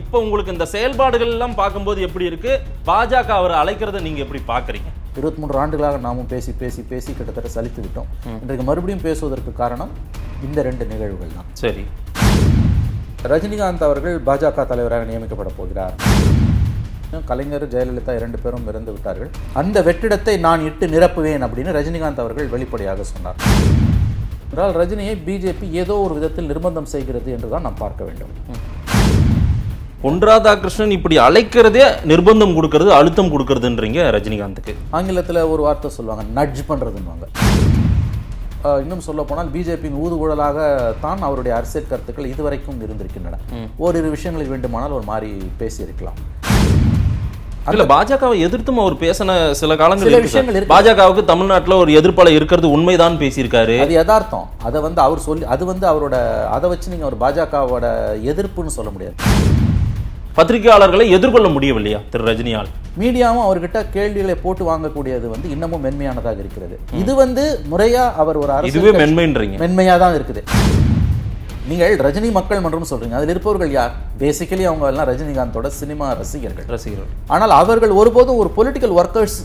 இப்போ உங்களுக்கு இந்த செயல்பாடுகள் எல்லாம் பார்க்கும்போது எப்படி இருக்கு பாஜக அவரை அழைக்கிறத நீங்க எப்படி பாக்குறீங்க இருபத்தி மூன்று ஆண்டுகளாக நாமும் பேசி பேசி பேசி கிட்டத்தட்ட சலித்து விட்டோம் இன்றைக்கு மறுபடியும் பேசுவதற்கு காரணம் இந்த ரெண்டு நிகழ்வுகள் தான் சரி ரஜினிகாந்த் அவர்கள் பாஜக தலைவராக நியமிக்கப்பட போகிறார் கலைஞர் ஜெயலலிதா இரண்டு பேரும் இறந்து விட்டார்கள் அந்த வெற்றிடத்தை நான் இட்டு நிரப்புவேன் அப்படின்னு ரஜினிகாந்த் அவர்கள் வெளிப்படையாக சொன்னார் என்றால் ரஜினியை பிஜேபி ஏதோ ஒரு விதத்தில் நிர்பந்தம் செய்கிறது என்றுதான் நாம் பார்க்க வேண்டும் பொன்ராதாகிருஷ்ணன் இப்படி அழைக்கிறதே நிர்பந்தம் கொடுக்கறது அழுத்தம் கொடுக்கறதுன்றீங்க ரஜினிகாந்துக்கு ஆங்கிலத்தில் ஒரு வார்த்தை சொல்லுவாங்க நட்ஜ் பண்ணுறதுன்னு இன்னும் சொல்ல போனால் பிஜேபியின் ஊதுகுழலாக தான் அவருடைய அரசியல் கருத்துக்கள் இதுவரைக்கும் இருந்திருக்கின்றன ஓரிரு விஷயங்களில் வேண்டுமானால் ஒரு மாதிரி பேசியிருக்கலாம் அதுல பாஜகவை எதிர்த்தும் அவர் பேசின சில விஷயங்கள் பாஜகவுக்கு தமிழ்நாட்டில் ஒரு எதிர்ப்பால இருக்கிறது உண்மைதான் பேசியிருக்காரு அது யதார்த்தம் அதை வந்து அவர் சொல்லி அது வந்து அவரோட அதை வச்சு நீங்க அவர் பாஜகவோட எதிர்ப்புன்னு சொல்ல முடியாது பத்திரிகையாளர்களை எதிர்கொள்ள முடியவில்லையா திரு ரஜினியால் மீடியாவும் அவர்கிட்ட கேள்விகளை போட்டு வாங்கக்கூடியது வந்து இன்னமும் மென்மையானதாக இருக்கிறது இது வந்து முறையா அவர் ஒரு அரசு இதுவே மென்மைன்றீங்க தான் இருக்குது நீங்கள் ரஜினி மக்கள் மன்றம் சொல்றீங்க அதில் இருப்பவர்கள் யார் பேசிக்கலி அவங்க எல்லாம் ரஜினிகாந்தோட சினிமா ரசிகர்கள் ரசிகர்கள் ஆனால் அவர்கள் ஒருபோதும் ஒரு பொலிட்டிக்கல் ஒர்க்கர்ஸ்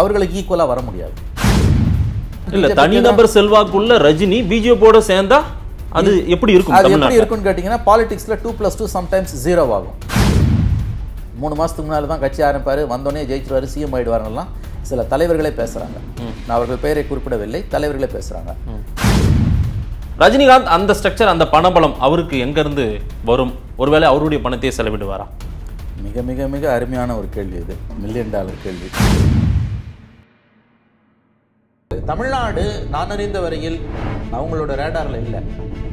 அவர்களுக்கு ஈக்குவலாக வர முடியாது இல்ல தனிநபர் செல்வாக்குள்ள ரஜினி பிஜேபியோட சேர்ந்தா அது எப்படி இருக்கும் அது எப்படி இருக்கும்னு கேட்டீங்கன்னா பாலிடிக்ஸ்ல two plus two sometimes zero ஆகும் மூணு மாதத்துக்கு முன்னால் தான் கட்சி ஆரம்பிப்பார் வந்தோடனே ஜெயிச்சிருவார் சிஎம் ஆகிடுவாருலாம் சில தலைவர்களே பேசுகிறாங்க நான் அவர்கள் பெயரை குறிப்பிடவில்லை தலைவர்களே பேசுகிறாங்க ரஜினிகாந்த் அந்த ஸ்ட்ரக்சர் அந்த பணபலம் அவருக்கு எங்கேருந்து வரும் ஒருவேளை அவருடைய பணத்தையே செலவிடுவாரா மிக மிக மிக அருமையான ஒரு கேள்வி இது மில்லியன் டாலர் கேள்வி தமிழ்நாடு நான் அறிந்த வரையில் அவங்களோட ரேடாரில் இல்லை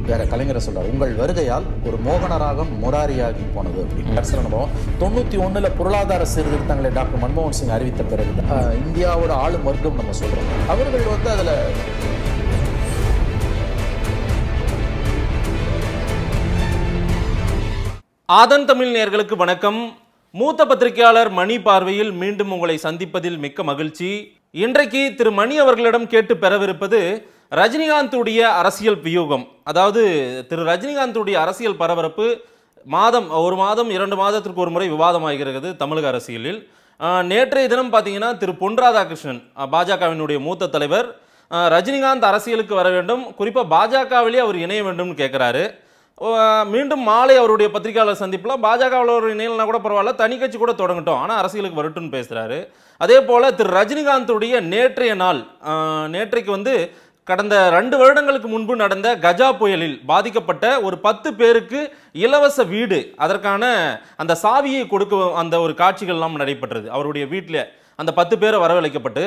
வேற கலைஞரை சொல்றாரு உங்கள் வருகையால் ஒரு மோகனராகம் முராரியாகி போனது அப்படின்னு அனுபவம் தொண்ணூத்தி ஒண்ணுல பொருளாதார சீர்திருத்தங்களை டாக்டர் மன்மோகன் சிங் அறிவித்த பிறகு இந்தியாவோட ஆளு மருத்துவம் நம்ம சொல்றோம் அவர்கள் வந்து அதுல ஆதன் தமிழ் நேர்களுக்கு வணக்கம் மூத்த பத்திரிகையாளர் மணி பார்வையில் மீண்டும் உங்களை சந்திப்பதில் மிக்க மகிழ்ச்சி இன்றைக்கு திரு மணி அவர்களிடம் கேட்டு பெறவிருப்பது ரஜினிகாந்துடைய அரசியல் வியூகம் அதாவது திரு ரஜினிகாந்துடைய அரசியல் பரபரப்பு மாதம் ஒரு மாதம் இரண்டு மாதத்திற்கு ஒரு முறை விவாதமாகிறது தமிழக அரசியலில் நேற்றைய தினம் பார்த்தீங்கன்னா திரு பொன் ராதாகிருஷ்ணன் பாஜகவினுடைய மூத்த தலைவர் ரஜினிகாந்த் அரசியலுக்கு வர வேண்டும் குறிப்பாக பாஜகவிலே அவர் இணைய வேண்டும்னு கேட்குறாரு மீண்டும் மாலை அவருடைய பத்திரிகையாளர் சந்திப்பில் பாஜகவில் ஒரு இணையிலனா கூட பரவாயில்ல தனி கட்சி கூட தொடங்கட்டும் ஆனால் அரசியலுக்கு வரட்டும்னு பேசுகிறாரு அதே போல் திரு ரஜினிகாந்துடைய நேற்றைய நாள் நேற்றைக்கு வந்து கடந்த ரெண்டு வருடங்களுக்கு முன்பு நடந்த கஜா புயலில் பாதிக்கப்பட்ட ஒரு பத்து பேருக்கு இலவச வீடு அதற்கான அந்த சாவியை கொடுக்க அந்த ஒரு காட்சிகள்லாம் நடைபெற்றது அவருடைய வீட்டில் அந்த பத்து பேரை வரவழைக்கப்பட்டு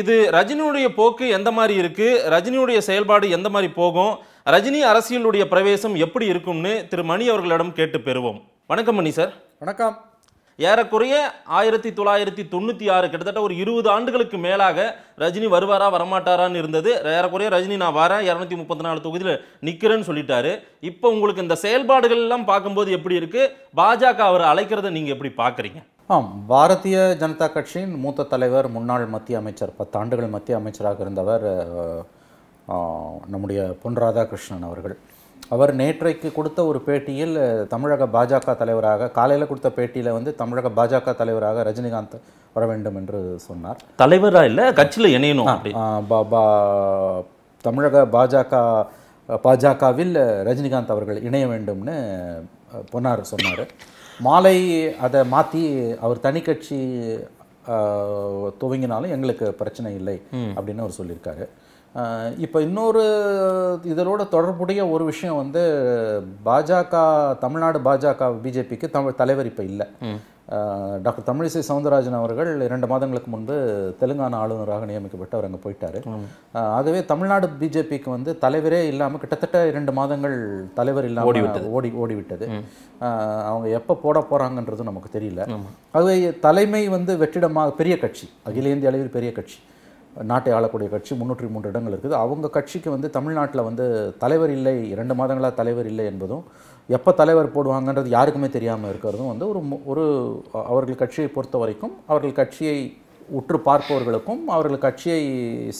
இது ரஜினியுடைய போக்கு எந்த மாதிரி இருக்குது ரஜினியுடைய செயல்பாடு எந்த மாதிரி போகும் ரஜினி அரசியலுடைய பிரவேசம் எப்படி இருக்கும்னு திரு மணி அவர்களிடம் கேட்டு பெறுவோம் வணக்கம் மணி சார் வணக்கம் ஏறக்குறைய ஆயிரத்தி தொள்ளாயிரத்தி தொண்ணூற்றி ஆறு கிட்டத்தட்ட ஒரு இருபது ஆண்டுகளுக்கு மேலாக ரஜினி வருவாரா வரமாட்டாரான்னு இருந்தது ஏறக்குறைய ரஜினி நான் வரேன் இரநூத்தி முப்பத்தி நாலு தொகுதியில் நிற்கிறேன்னு சொல்லிட்டாரு இப்போ உங்களுக்கு இந்த செயல்பாடுகள் எல்லாம் பார்க்கும்போது எப்படி இருக்குது பாஜக அவரை அழைக்கிறத நீங்கள் எப்படி பார்க்குறீங்க ஆம் பாரதிய ஜனதா கட்சியின் மூத்த தலைவர் முன்னாள் மத்திய அமைச்சர் பத்து ஆண்டுகள் மத்திய அமைச்சராக இருந்தவர் நம்முடைய பொன் ராதாகிருஷ்ணன் அவர்கள் அவர் நேற்றைக்கு கொடுத்த ஒரு பேட்டியில் தமிழக பாஜக தலைவராக காலையில் கொடுத்த பேட்டியில் வந்து தமிழக பாஜக தலைவராக ரஜினிகாந்த் வர வேண்டும் என்று சொன்னார் தலைவராக இல்லை கட்சியில் இணையணும் தமிழக பாஜக பாஜகவில் ரஜினிகாந்த் அவர்கள் இணைய வேண்டும்னு பொன்னார் சொன்னார் மாலை அதை மாற்றி அவர் தனி கட்சி துவங்கினாலும் எங்களுக்கு பிரச்சனை இல்லை அப்படின்னு அவர் சொல்லியிருக்காரு இப்போ இன்னொரு இதனோட தொடர்புடைய ஒரு விஷயம் வந்து பாஜக தமிழ்நாடு பாஜக பிஜேபிக்கு தமிழ் தலைவர் இப்போ இல்லை டாக்டர் தமிழிசை சவுந்தரராஜன் அவர்கள் இரண்டு மாதங்களுக்கு முன்பு தெலுங்கானா ஆளுநராக நியமிக்கப்பட்டு அவர் அங்கே போயிட்டார் ஆகவே தமிழ்நாடு பிஜேபிக்கு வந்து தலைவரே இல்லாமல் கிட்டத்தட்ட இரண்டு மாதங்கள் தலைவர் இல்லாமல் ஓடி ஓடிவிட்டது அவங்க எப்போ போட போகிறாங்கன்றது நமக்கு தெரியல ஆகவே தலைமை வந்து வெற்றிடமாக பெரிய கட்சி அகில இந்திய அளவில் பெரிய கட்சி நாட்டை ஆளக்கூடிய கட்சி முன்னூற்றி மூன்று இடங்கள் இருக்குது அவங்க கட்சிக்கு வந்து தமிழ்நாட்டில் வந்து தலைவர் இல்லை இரண்டு மாதங்களாக தலைவர் இல்லை என்பதும் எப்போ தலைவர் போடுவாங்கன்றது யாருக்குமே தெரியாமல் இருக்கிறதும் வந்து ஒரு ஒரு அவர்கள் கட்சியை பொறுத்த வரைக்கும் அவர்கள் கட்சியை உற்று பார்ப்பவர்களுக்கும் அவர்கள் கட்சியை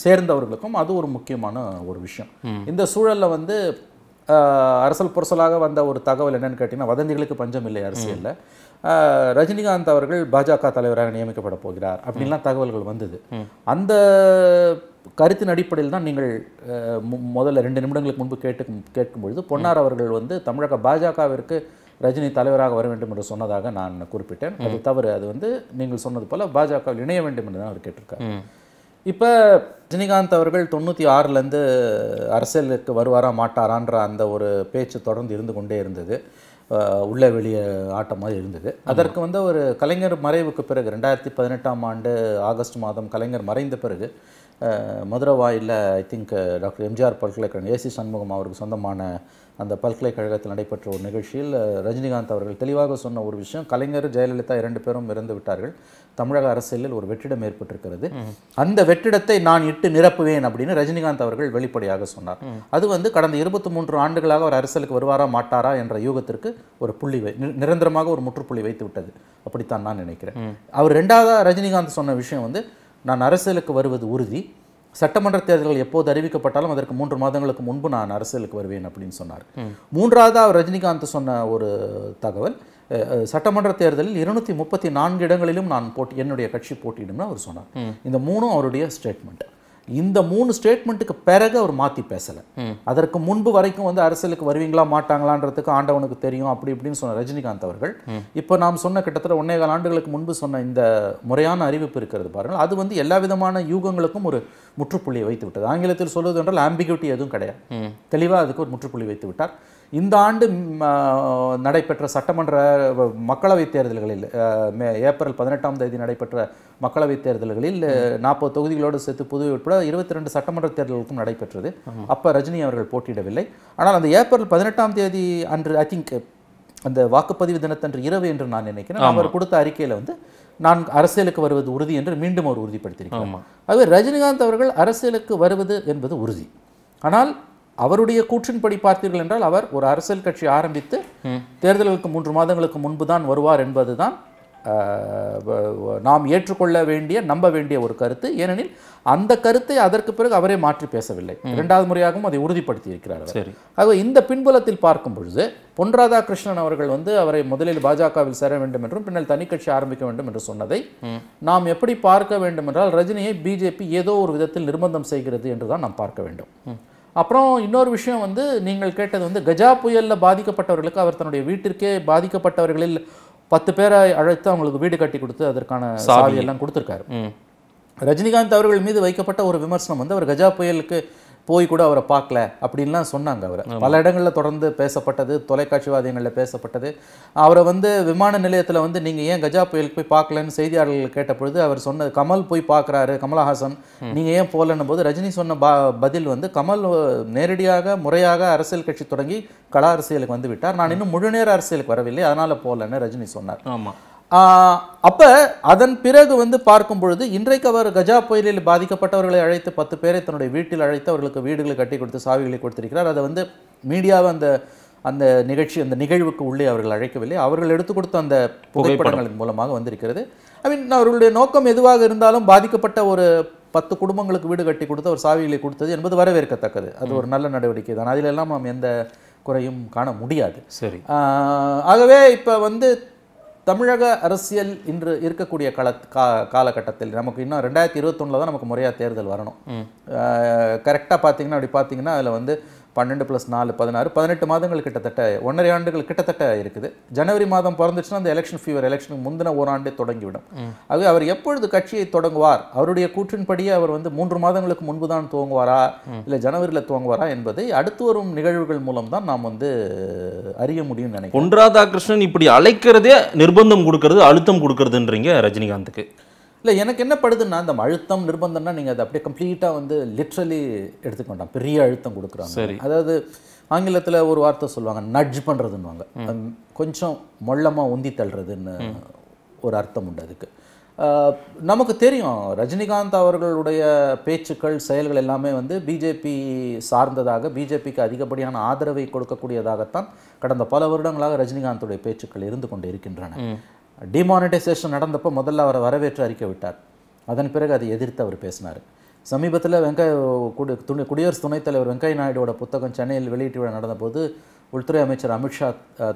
சேர்ந்தவர்களுக்கும் அது ஒரு முக்கியமான ஒரு விஷயம் இந்த சூழலில் வந்து அரசல் புரசலாக வந்த ஒரு தகவல் என்னன்னு கேட்டிங்கன்னா வதந்திகளுக்கு பஞ்சம் இல்லை அரசியலில் ரஜினிகாந்த் அவர்கள் பாஜக தலைவராக நியமிக்கப்பட போகிறார் அப்படின்லாம் தகவல்கள் வந்தது அந்த கருத்தின் அடிப்படையில் தான் நீங்கள் முதல்ல ரெண்டு நிமிடங்களுக்கு முன்பு கேட்டு கேட்கும் பொழுது பொன்னார் அவர்கள் வந்து தமிழக பாஜகவிற்கு ரஜினி தலைவராக வர வேண்டும் என்று சொன்னதாக நான் குறிப்பிட்டேன் அது தவறு அது வந்து நீங்கள் சொன்னது போல பாஜகவில் இணைய வேண்டும் என்று தான் அவர் கேட்டிருக்காரு இப்போ ரஜினிகாந்த் அவர்கள் தொண்ணூற்றி ஆறுலேருந்து அரசியலுக்கு வருவாரா மாட்டாரான்ற அந்த ஒரு பேச்சு தொடர்ந்து இருந்து கொண்டே இருந்தது உள்ளே வெளியே ஆட்டமாக இருந்தது அதற்கு வந்து ஒரு கலைஞர் மறைவுக்கு பிறகு ரெண்டாயிரத்தி பதினெட்டாம் ஆண்டு ஆகஸ்ட் மாதம் கலைஞர் மறைந்த பிறகு மதுரவாயில் ஐ திங்க் டாக்டர் எம்ஜிஆர் பல்கலைக்கழகம் ஏசி சண்முகம் அவருக்கு சொந்தமான அந்த பல்கலைக்கழகத்தில் நடைபெற்ற ஒரு நிகழ்ச்சியில் ரஜினிகாந்த் அவர்கள் தெளிவாக சொன்ன ஒரு விஷயம் கலைஞர் ஜெயலலிதா இரண்டு பேரும் இறந்து விட்டார்கள் தமிழக அரசியலில் ஒரு வெற்றிடம் ஏற்பட்டிருக்கிறது அந்த வெற்றிடத்தை நான் இட்டு நிரப்புவேன் அப்படின்னு ரஜினிகாந்த் அவர்கள் வெளிப்படையாக சொன்னார் அது வந்து கடந்த இருபத்தி மூன்று ஆண்டுகளாக அவர் அரசியலுக்கு வருவாரா மாட்டாரா என்ற யூகத்திற்கு ஒரு புள்ளி நிரந்தரமாக ஒரு முற்றுப்புள்ளி வைத்து விட்டது அப்படித்தான் நான் நினைக்கிறேன் அவர் ரெண்டாவதாக ரஜினிகாந்த் சொன்ன விஷயம் வந்து நான் அரசியலுக்கு வருவது உறுதி சட்டமன்ற தேர்தல்கள் எப்போது அறிவிக்கப்பட்டாலும் அதற்கு மூன்று மாதங்களுக்கு முன்பு நான் அரசியலுக்கு வருவேன் அப்படின்னு சொன்னார் மூன்றாவதாக ரஜினிகாந்த் சொன்ன ஒரு தகவல் சட்டமன்ற தேர்தலில் இருநூத்தி முப்பத்தி நான்கு இடங்களிலும் நான் போட்டி என்னுடைய கட்சி போட்டியிடும்னு அவர் சொன்னார் இந்த மூணும் அவருடைய ஸ்டேட்மெண்ட் இந்த மூணு ஸ்டேட்மெண்ட்டுக்கு பிறகு அவர் மாற்றி பேசலை அதற்கு முன்பு வரைக்கும் வந்து அரசியலுக்கு வருவீங்களா மாட்டாங்களான்றதுக்கு ஆண்டவனுக்கு தெரியும் அப்படி இப்படின்னு சொன்ன ரஜினிகாந்த் அவர்கள் இப்போ நாம் சொன்ன கிட்டத்தட்ட ஒன்னே கால ஆண்டுகளுக்கு முன்பு சொன்ன இந்த முறையான அறிவிப்பு இருக்கிறது பாருங்கள் அது வந்து எல்லா விதமான யூகங்களுக்கும் ஒரு முற்றுப்புள்ளியை வைத்து விட்டது ஆங்கிலத்தில் சொல்வது என்றால் ஆம்பிகூட்டி எதுவும் கிடையாது தெளிவாக அதுக்கு ஒரு முற்றுப்புள்ளி வைத்து விட்டார் இந்த ஆண்டு நடைபெற்ற சட்டமன்ற மக்களவைத் தேர்தல்களில் ஏப்ரல் பதினெட்டாம் தேதி நடைபெற்ற மக்களவைத் தேர்தல்களில் நாற்பது தொகுதிகளோடு சேர்த்து புது உட்பட இருபத்தி ரெண்டு சட்டமன்ற தேர்தலுக்கும் நடைபெற்றது அப்போ ரஜினி அவர்கள் போட்டியிடவில்லை ஆனால் அந்த ஏப்ரல் பதினெட்டாம் தேதி அன்று ஐ திங்க் அந்த வாக்குப்பதிவு தினத்தன்று இரவு என்று நான் நினைக்கிறேன் அவர் கொடுத்த அறிக்கையில் வந்து நான் அரசியலுக்கு வருவது உறுதி என்று மீண்டும் அவர் உறுதிப்படுத்தியிருக்கிறார் ஆகவே ரஜினிகாந்த் அவர்கள் அரசியலுக்கு வருவது என்பது உறுதி ஆனால் அவருடைய கூற்றின்படி பார்த்தீர்கள் என்றால் அவர் ஒரு அரசியல் கட்சி ஆரம்பித்து தேர்தல்களுக்கு மூன்று மாதங்களுக்கு முன்பு தான் வருவார் என்பது தான் நாம் ஏற்றுக்கொள்ள வேண்டிய நம்ப வேண்டிய ஒரு கருத்து ஏனெனில் அந்த கருத்தை அதற்கு பிறகு அவரே மாற்றி பேசவில்லை இரண்டாவது முறையாகவும் அதை உறுதிப்படுத்தி இருக்கிறார் ஆக இந்த பின்புலத்தில் பார்க்கும் பொழுது பொன் ராதாகிருஷ்ணன் அவர்கள் வந்து அவரை முதலில் பாஜகவில் சேர வேண்டும் என்றும் பின்னர் தனி கட்சி ஆரம்பிக்க வேண்டும் என்று சொன்னதை நாம் எப்படி பார்க்க வேண்டும் என்றால் ரஜினியை பிஜேபி ஏதோ ஒரு விதத்தில் நிர்பந்தம் செய்கிறது என்றுதான் நாம் பார்க்க வேண்டும் அப்புறம் இன்னொரு விஷயம் வந்து நீங்கள் கேட்டது வந்து கஜா புயலில் பாதிக்கப்பட்டவர்களுக்கு அவர் தன்னுடைய வீட்டிற்கே பாதிக்கப்பட்டவர்களில் பத்து பேரை அழைத்து அவங்களுக்கு வீடு கட்டி கொடுத்து அதற்கான சாவி எல்லாம் கொடுத்துருக்காரு ரஜினிகாந்த் அவர்கள் மீது வைக்கப்பட்ட ஒரு விமர்சனம் வந்து அவர் கஜா புயலுக்கு போய் கூட அவரை பார்க்கல அப்படின்லாம் சொன்னாங்க அவர் பல இடங்களில் தொடர்ந்து பேசப்பட்டது தொலைக்காட்சிவாதியங்களில் பேசப்பட்டது அவரை வந்து விமான நிலையத்தில் வந்து நீங்கள் ஏன் கஜா புயலுக்கு போய் பார்க்கலன்னு செய்தியாளர்கள் கேட்ட பொழுது அவர் சொன்னது கமல் போய் பார்க்குறாரு கமலஹாசன் நீங்கள் ஏன் போகலன்னும் போது ரஜினி சொன்ன பா பதில் வந்து கமல் நேரடியாக முறையாக அரசியல் கட்சி தொடங்கி கலா அரசியலுக்கு வந்து விட்டார் நான் இன்னும் முழுநேர அரசியலுக்கு வரவில்லை அதனால் போகலன்னு ரஜினி சொன்னார் ஆமாம் அப்போ அதன் பிறகு வந்து பார்க்கும் பொழுது இன்றைக்கு அவர் கஜா புயலில் பாதிக்கப்பட்டவர்களை அழைத்து பத்து பேரை தன்னுடைய வீட்டில் அழைத்து அவர்களுக்கு வீடுகளை கட்டி கொடுத்து சாவிகளை கொடுத்திருக்கிறார் அதை வந்து மீடியாவை அந்த அந்த நிகழ்ச்சி அந்த நிகழ்வுக்கு உள்ளே அவர்கள் அழைக்கவில்லை அவர்கள் எடுத்து கொடுத்த அந்த புகைப்படங்களின் மூலமாக வந்திருக்கிறது ஐ மீன் அவர்களுடைய நோக்கம் எதுவாக இருந்தாலும் பாதிக்கப்பட்ட ஒரு பத்து குடும்பங்களுக்கு வீடு கட்டி கொடுத்து ஒரு சாவிகளை கொடுத்தது என்பது வரவேற்கத்தக்கது அது ஒரு நல்ல நடவடிக்கை தான் அதிலெல்லாம் நாம் எந்த குறையும் காண முடியாது சரி ஆகவே இப்போ வந்து தமிழக அரசியல் இன்று இருக்கக்கூடிய கால கா காலகட்டத்தில் நமக்கு இன்னும் ரெண்டாயிரத்தி இருபத்தொன்னில் தான் நமக்கு முறையாக தேர்தல் வரணும் கரெக்டாக பார்த்தீங்கன்னா அப்படி பார்த்தீங்கன்னா அதில் வந்து பன்னெண்டு ப்ளஸ் நாலு பதினாறு பதினெட்டு மாதங்கள் கிட்டத்தட்ட ஒன்றரை ஆண்டுகள் கிட்டத்தட்ட இருக்குது ஜனவரி மாதம் பிறந்துச்சுன்னா அந்த எலெக்ஷன் ஃபீவர் எலெக்ஷனுக்கு முந்தின ஓராண்டே தொடங்கிவிடும் ஆகவே அவர் எப்பொழுது கட்சியை தொடங்குவார் அவருடைய கூற்றின்படியே அவர் வந்து மூன்று மாதங்களுக்கு முன்பு தான் துவங்குவாரா இல்லை ஜனவரியில் துவங்குவாரா என்பதை அடுத்து வரும் நிகழ்வுகள் மூலம் தான் நாம் வந்து அறிய முடியும் நினைக்கிறேன் பொன் ராதாகிருஷ்ணன் இப்படி அழைக்கிறதே நிர்பந்தம் கொடுக்கறது அழுத்தம் கொடுக்கறதுன்றீங்க ரஜினிகாந்துக்கு இல்லை எனக்கு என்ன படுதுன்னா அந்த அழுத்தம் நிர்பந்தம்னா நீங்கள் அதை அப்படியே கம்ப்ளீட்டாக வந்து லிட்ரலி எடுத்துக்க வேண்டாம் பெரிய அழுத்தம் கொடுக்குறாங்க சரி அதாவது ஆங்கிலத்தில் ஒரு வார்த்தை சொல்லுவாங்க நட்ஜ் பண்ணுறதுன்னுவாங்க கொஞ்சம் மொள்ளமாக உந்தி தள்ளுறதுன்னு ஒரு அர்த்தம் உண்டு அதுக்கு நமக்கு தெரியும் ரஜினிகாந்த் அவர்களுடைய பேச்சுக்கள் செயல்கள் எல்லாமே வந்து பிஜேபி சார்ந்ததாக பிஜேபிக்கு அதிகப்படியான ஆதரவை கொடுக்கக்கூடியதாகத்தான் கடந்த பல வருடங்களாக ரஜினிகாந்துடைய பேச்சுக்கள் இருந்து கொண்டு இருக்கின்றன டிமானிட்டைசேஷன் நடந்தப்போ முதல்ல அவரை வரவேற்று அறிக்கை விட்டார் அதன் பிறகு அதை எதிர்த்து அவர் பேசினார் சமீபத்தில் வெங்காய குடி துணை குடியரசு துணைத் தலைவர் வெங்கைய நாயுடுவோட புத்தகம் சென்னையில் வெளியீட்டு விழா நடந்தபோது உள்துறை அமைச்சர் அமித்ஷா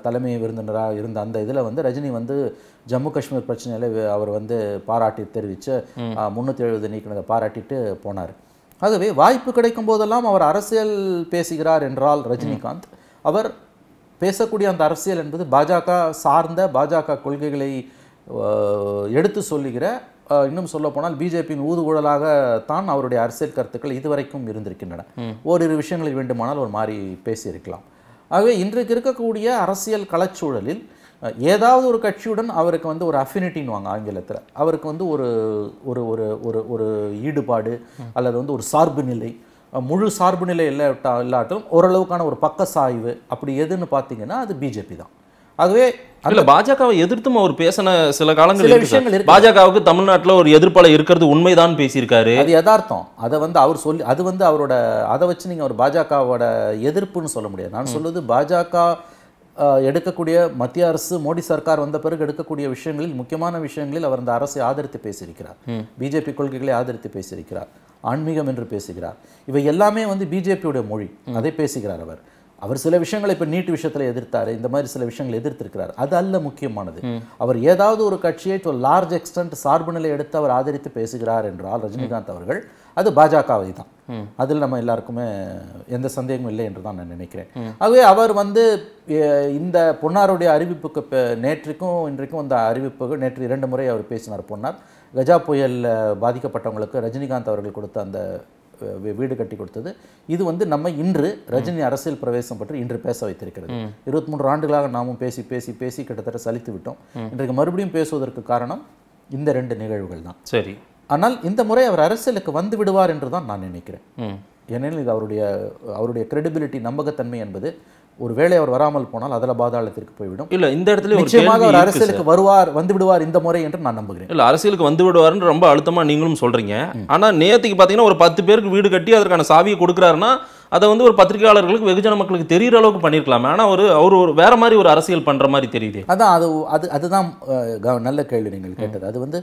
தலைமை விருந்தினராக இருந்த அந்த இதில் வந்து ரஜினி வந்து ஜம்மு காஷ்மீர் பிரச்சனையில் அவர் வந்து பாராட்டி தெரிவித்து முந்நூற்றி எழுபது நீக்கினதை பாராட்டிட்டு போனார் ஆகவே வாய்ப்பு கிடைக்கும் போதெல்லாம் அவர் அரசியல் பேசுகிறார் என்றால் ரஜினிகாந்த் அவர் பேசக்கூடிய அந்த அரசியல் என்பது பாஜக சார்ந்த பாஜக கொள்கைகளை எடுத்து சொல்லுகிற இன்னும் சொல்லப்போனால் பிஜேபியின் ஊதுகுழலாக தான் அவருடைய அரசியல் கருத்துக்கள் இதுவரைக்கும் இருந்திருக்கின்றன ஓரிரு விஷயங்களில் வேண்டுமானால் ஒரு மாறி பேசியிருக்கலாம் ஆகவே இன்றைக்கு இருக்கக்கூடிய அரசியல் களச்சூழலில் ஏதாவது ஒரு கட்சியுடன் அவருக்கு வந்து ஒரு வாங்க ஆங்கிலத்தில் அவருக்கு வந்து ஒரு ஒரு ஒரு ஒரு ஈடுபாடு அல்லது வந்து ஒரு சார்பு நிலை முழு சார்பு நிலை இல்லாட்டா இல்லாட்டும் ஓரளவுக்கான ஒரு பக்க சாய்வு அப்படி எதுன்னு பார்த்தீங்கன்னா அது பிஜேபி தான் ஆகவே அதில் பாஜகவை எதிர்த்தும் அவர் பேசின சில காலங்கள் விஷயங்கள் பாஜகவுக்கு தமிழ்நாட்டில் ஒரு எதிர்ப்பாளர் இருக்கிறது உண்மைதான் பேசியிருக்காரு அது யதார்த்தம் அதை வந்து அவர் சொல்லி அது வந்து அவரோட அதை வச்சு நீங்கள் அவர் பாஜகவோட எதிர்ப்புன்னு சொல்ல முடியாது நான் சொல்வது பாஜக எடுக்கக்கூடிய மத்திய அரசு மோடி சர்க்கார் வந்த பிறகு எடுக்கக்கூடிய விஷயங்களில் முக்கியமான விஷயங்களில் அவர் அந்த அரசை ஆதரித்து பேசியிருக்கிறார் பிஜேபி கொள்கைகளை ஆதரித்து பேசியிருக்கிறார் ஆன்மீகம் என்று பேசுகிறார் இவை எல்லாமே வந்து பிஜேபியுடைய மொழி அதை பேசுகிறார் அவர் அவர் சில விஷயங்களை இப்போ நீட் விஷயத்தில் எதிர்த்தார் இந்த மாதிரி சில விஷயங்களை எதிர்த்திருக்கிறார் அது அல்ல முக்கியமானது அவர் ஏதாவது ஒரு கட்சியை டு லார்ஜ் எக்ஸ்டென்ட் சார்பு நிலை எடுத்து அவர் ஆதரித்து பேசுகிறார் என்றால் ரஜினிகாந்த் அவர்கள் அது பாஜகவை தான் அதில் நம்ம எல்லாருக்குமே எந்த சந்தேகமும் இல்லை என்று தான் நான் நினைக்கிறேன் ஆகவே அவர் வந்து இந்த பொன்னாருடைய அறிவிப்புக்கு நேற்றுக்கும் இன்றைக்கும் அந்த அறிவிப்புக்கு நேற்று இரண்டு முறை அவர் பேசினார் பொன்னார் கஜா புயலில் பாதிக்கப்பட்டவங்களுக்கு ரஜினிகாந்த் அவர்கள் கொடுத்த அந்த வீடு கட்டி கொடுத்தது இது வந்து நம்ம இன்று ரஜினி அரசியல் பிரவேசம் பற்றி இன்று பேச வைத்திருக்கிறது இருபத்தி மூன்று ஆண்டுகளாக நாமும் பேசி பேசி பேசி கிட்டத்தட்ட சலித்து விட்டோம் இன்றைக்கு மறுபடியும் பேசுவதற்கு காரணம் இந்த ரெண்டு நிகழ்வுகள் தான் சரி ஆனால் இந்த முறை அவர் அரசியலுக்கு வந்து விடுவார் என்று தான் நான் நினைக்கிறேன் ஏனெனில் இது அவருடைய அவருடைய கிரெடிபிலிட்டி நம்பகத்தன்மை என்பது ஒரு வேளை அவர் வராமல் போனால் அதில் பாதாளத்திற்கு போய்விடும் இல்லை இந்த இடத்துல நிச்சயமாக அவர் அரசியலுக்கு வருவார் வந்து விடுவார் இந்த முறை என்று நான் நம்புகிறேன் இல்லை அரசியலுக்கு வந்து விடுவார்னு ரொம்ப அழுத்தமாக நீங்களும் சொல்கிறீங்க ஆனால் நேற்றுக்கு பார்த்தீங்கன்னா ஒரு பத்து பேருக்கு வீடு கட்டி அதற்கான சாவியை கொடுக்குறாருன்னா அதை வந்து ஒரு பத்திரிகையாளர்களுக்கு வெகுஜன மக்களுக்கு தெரிகிற அளவுக்கு பண்ணியிருக்கலாமே ஆனால் ஒரு அவர் ஒரு வேற மாதிரி ஒரு அரசியல் பண்ணுற மாதிரி தெரியுது அதான் அது அது அதுதான் நல்ல கேள்வி நீங்கள் கேட்டது அது வந்து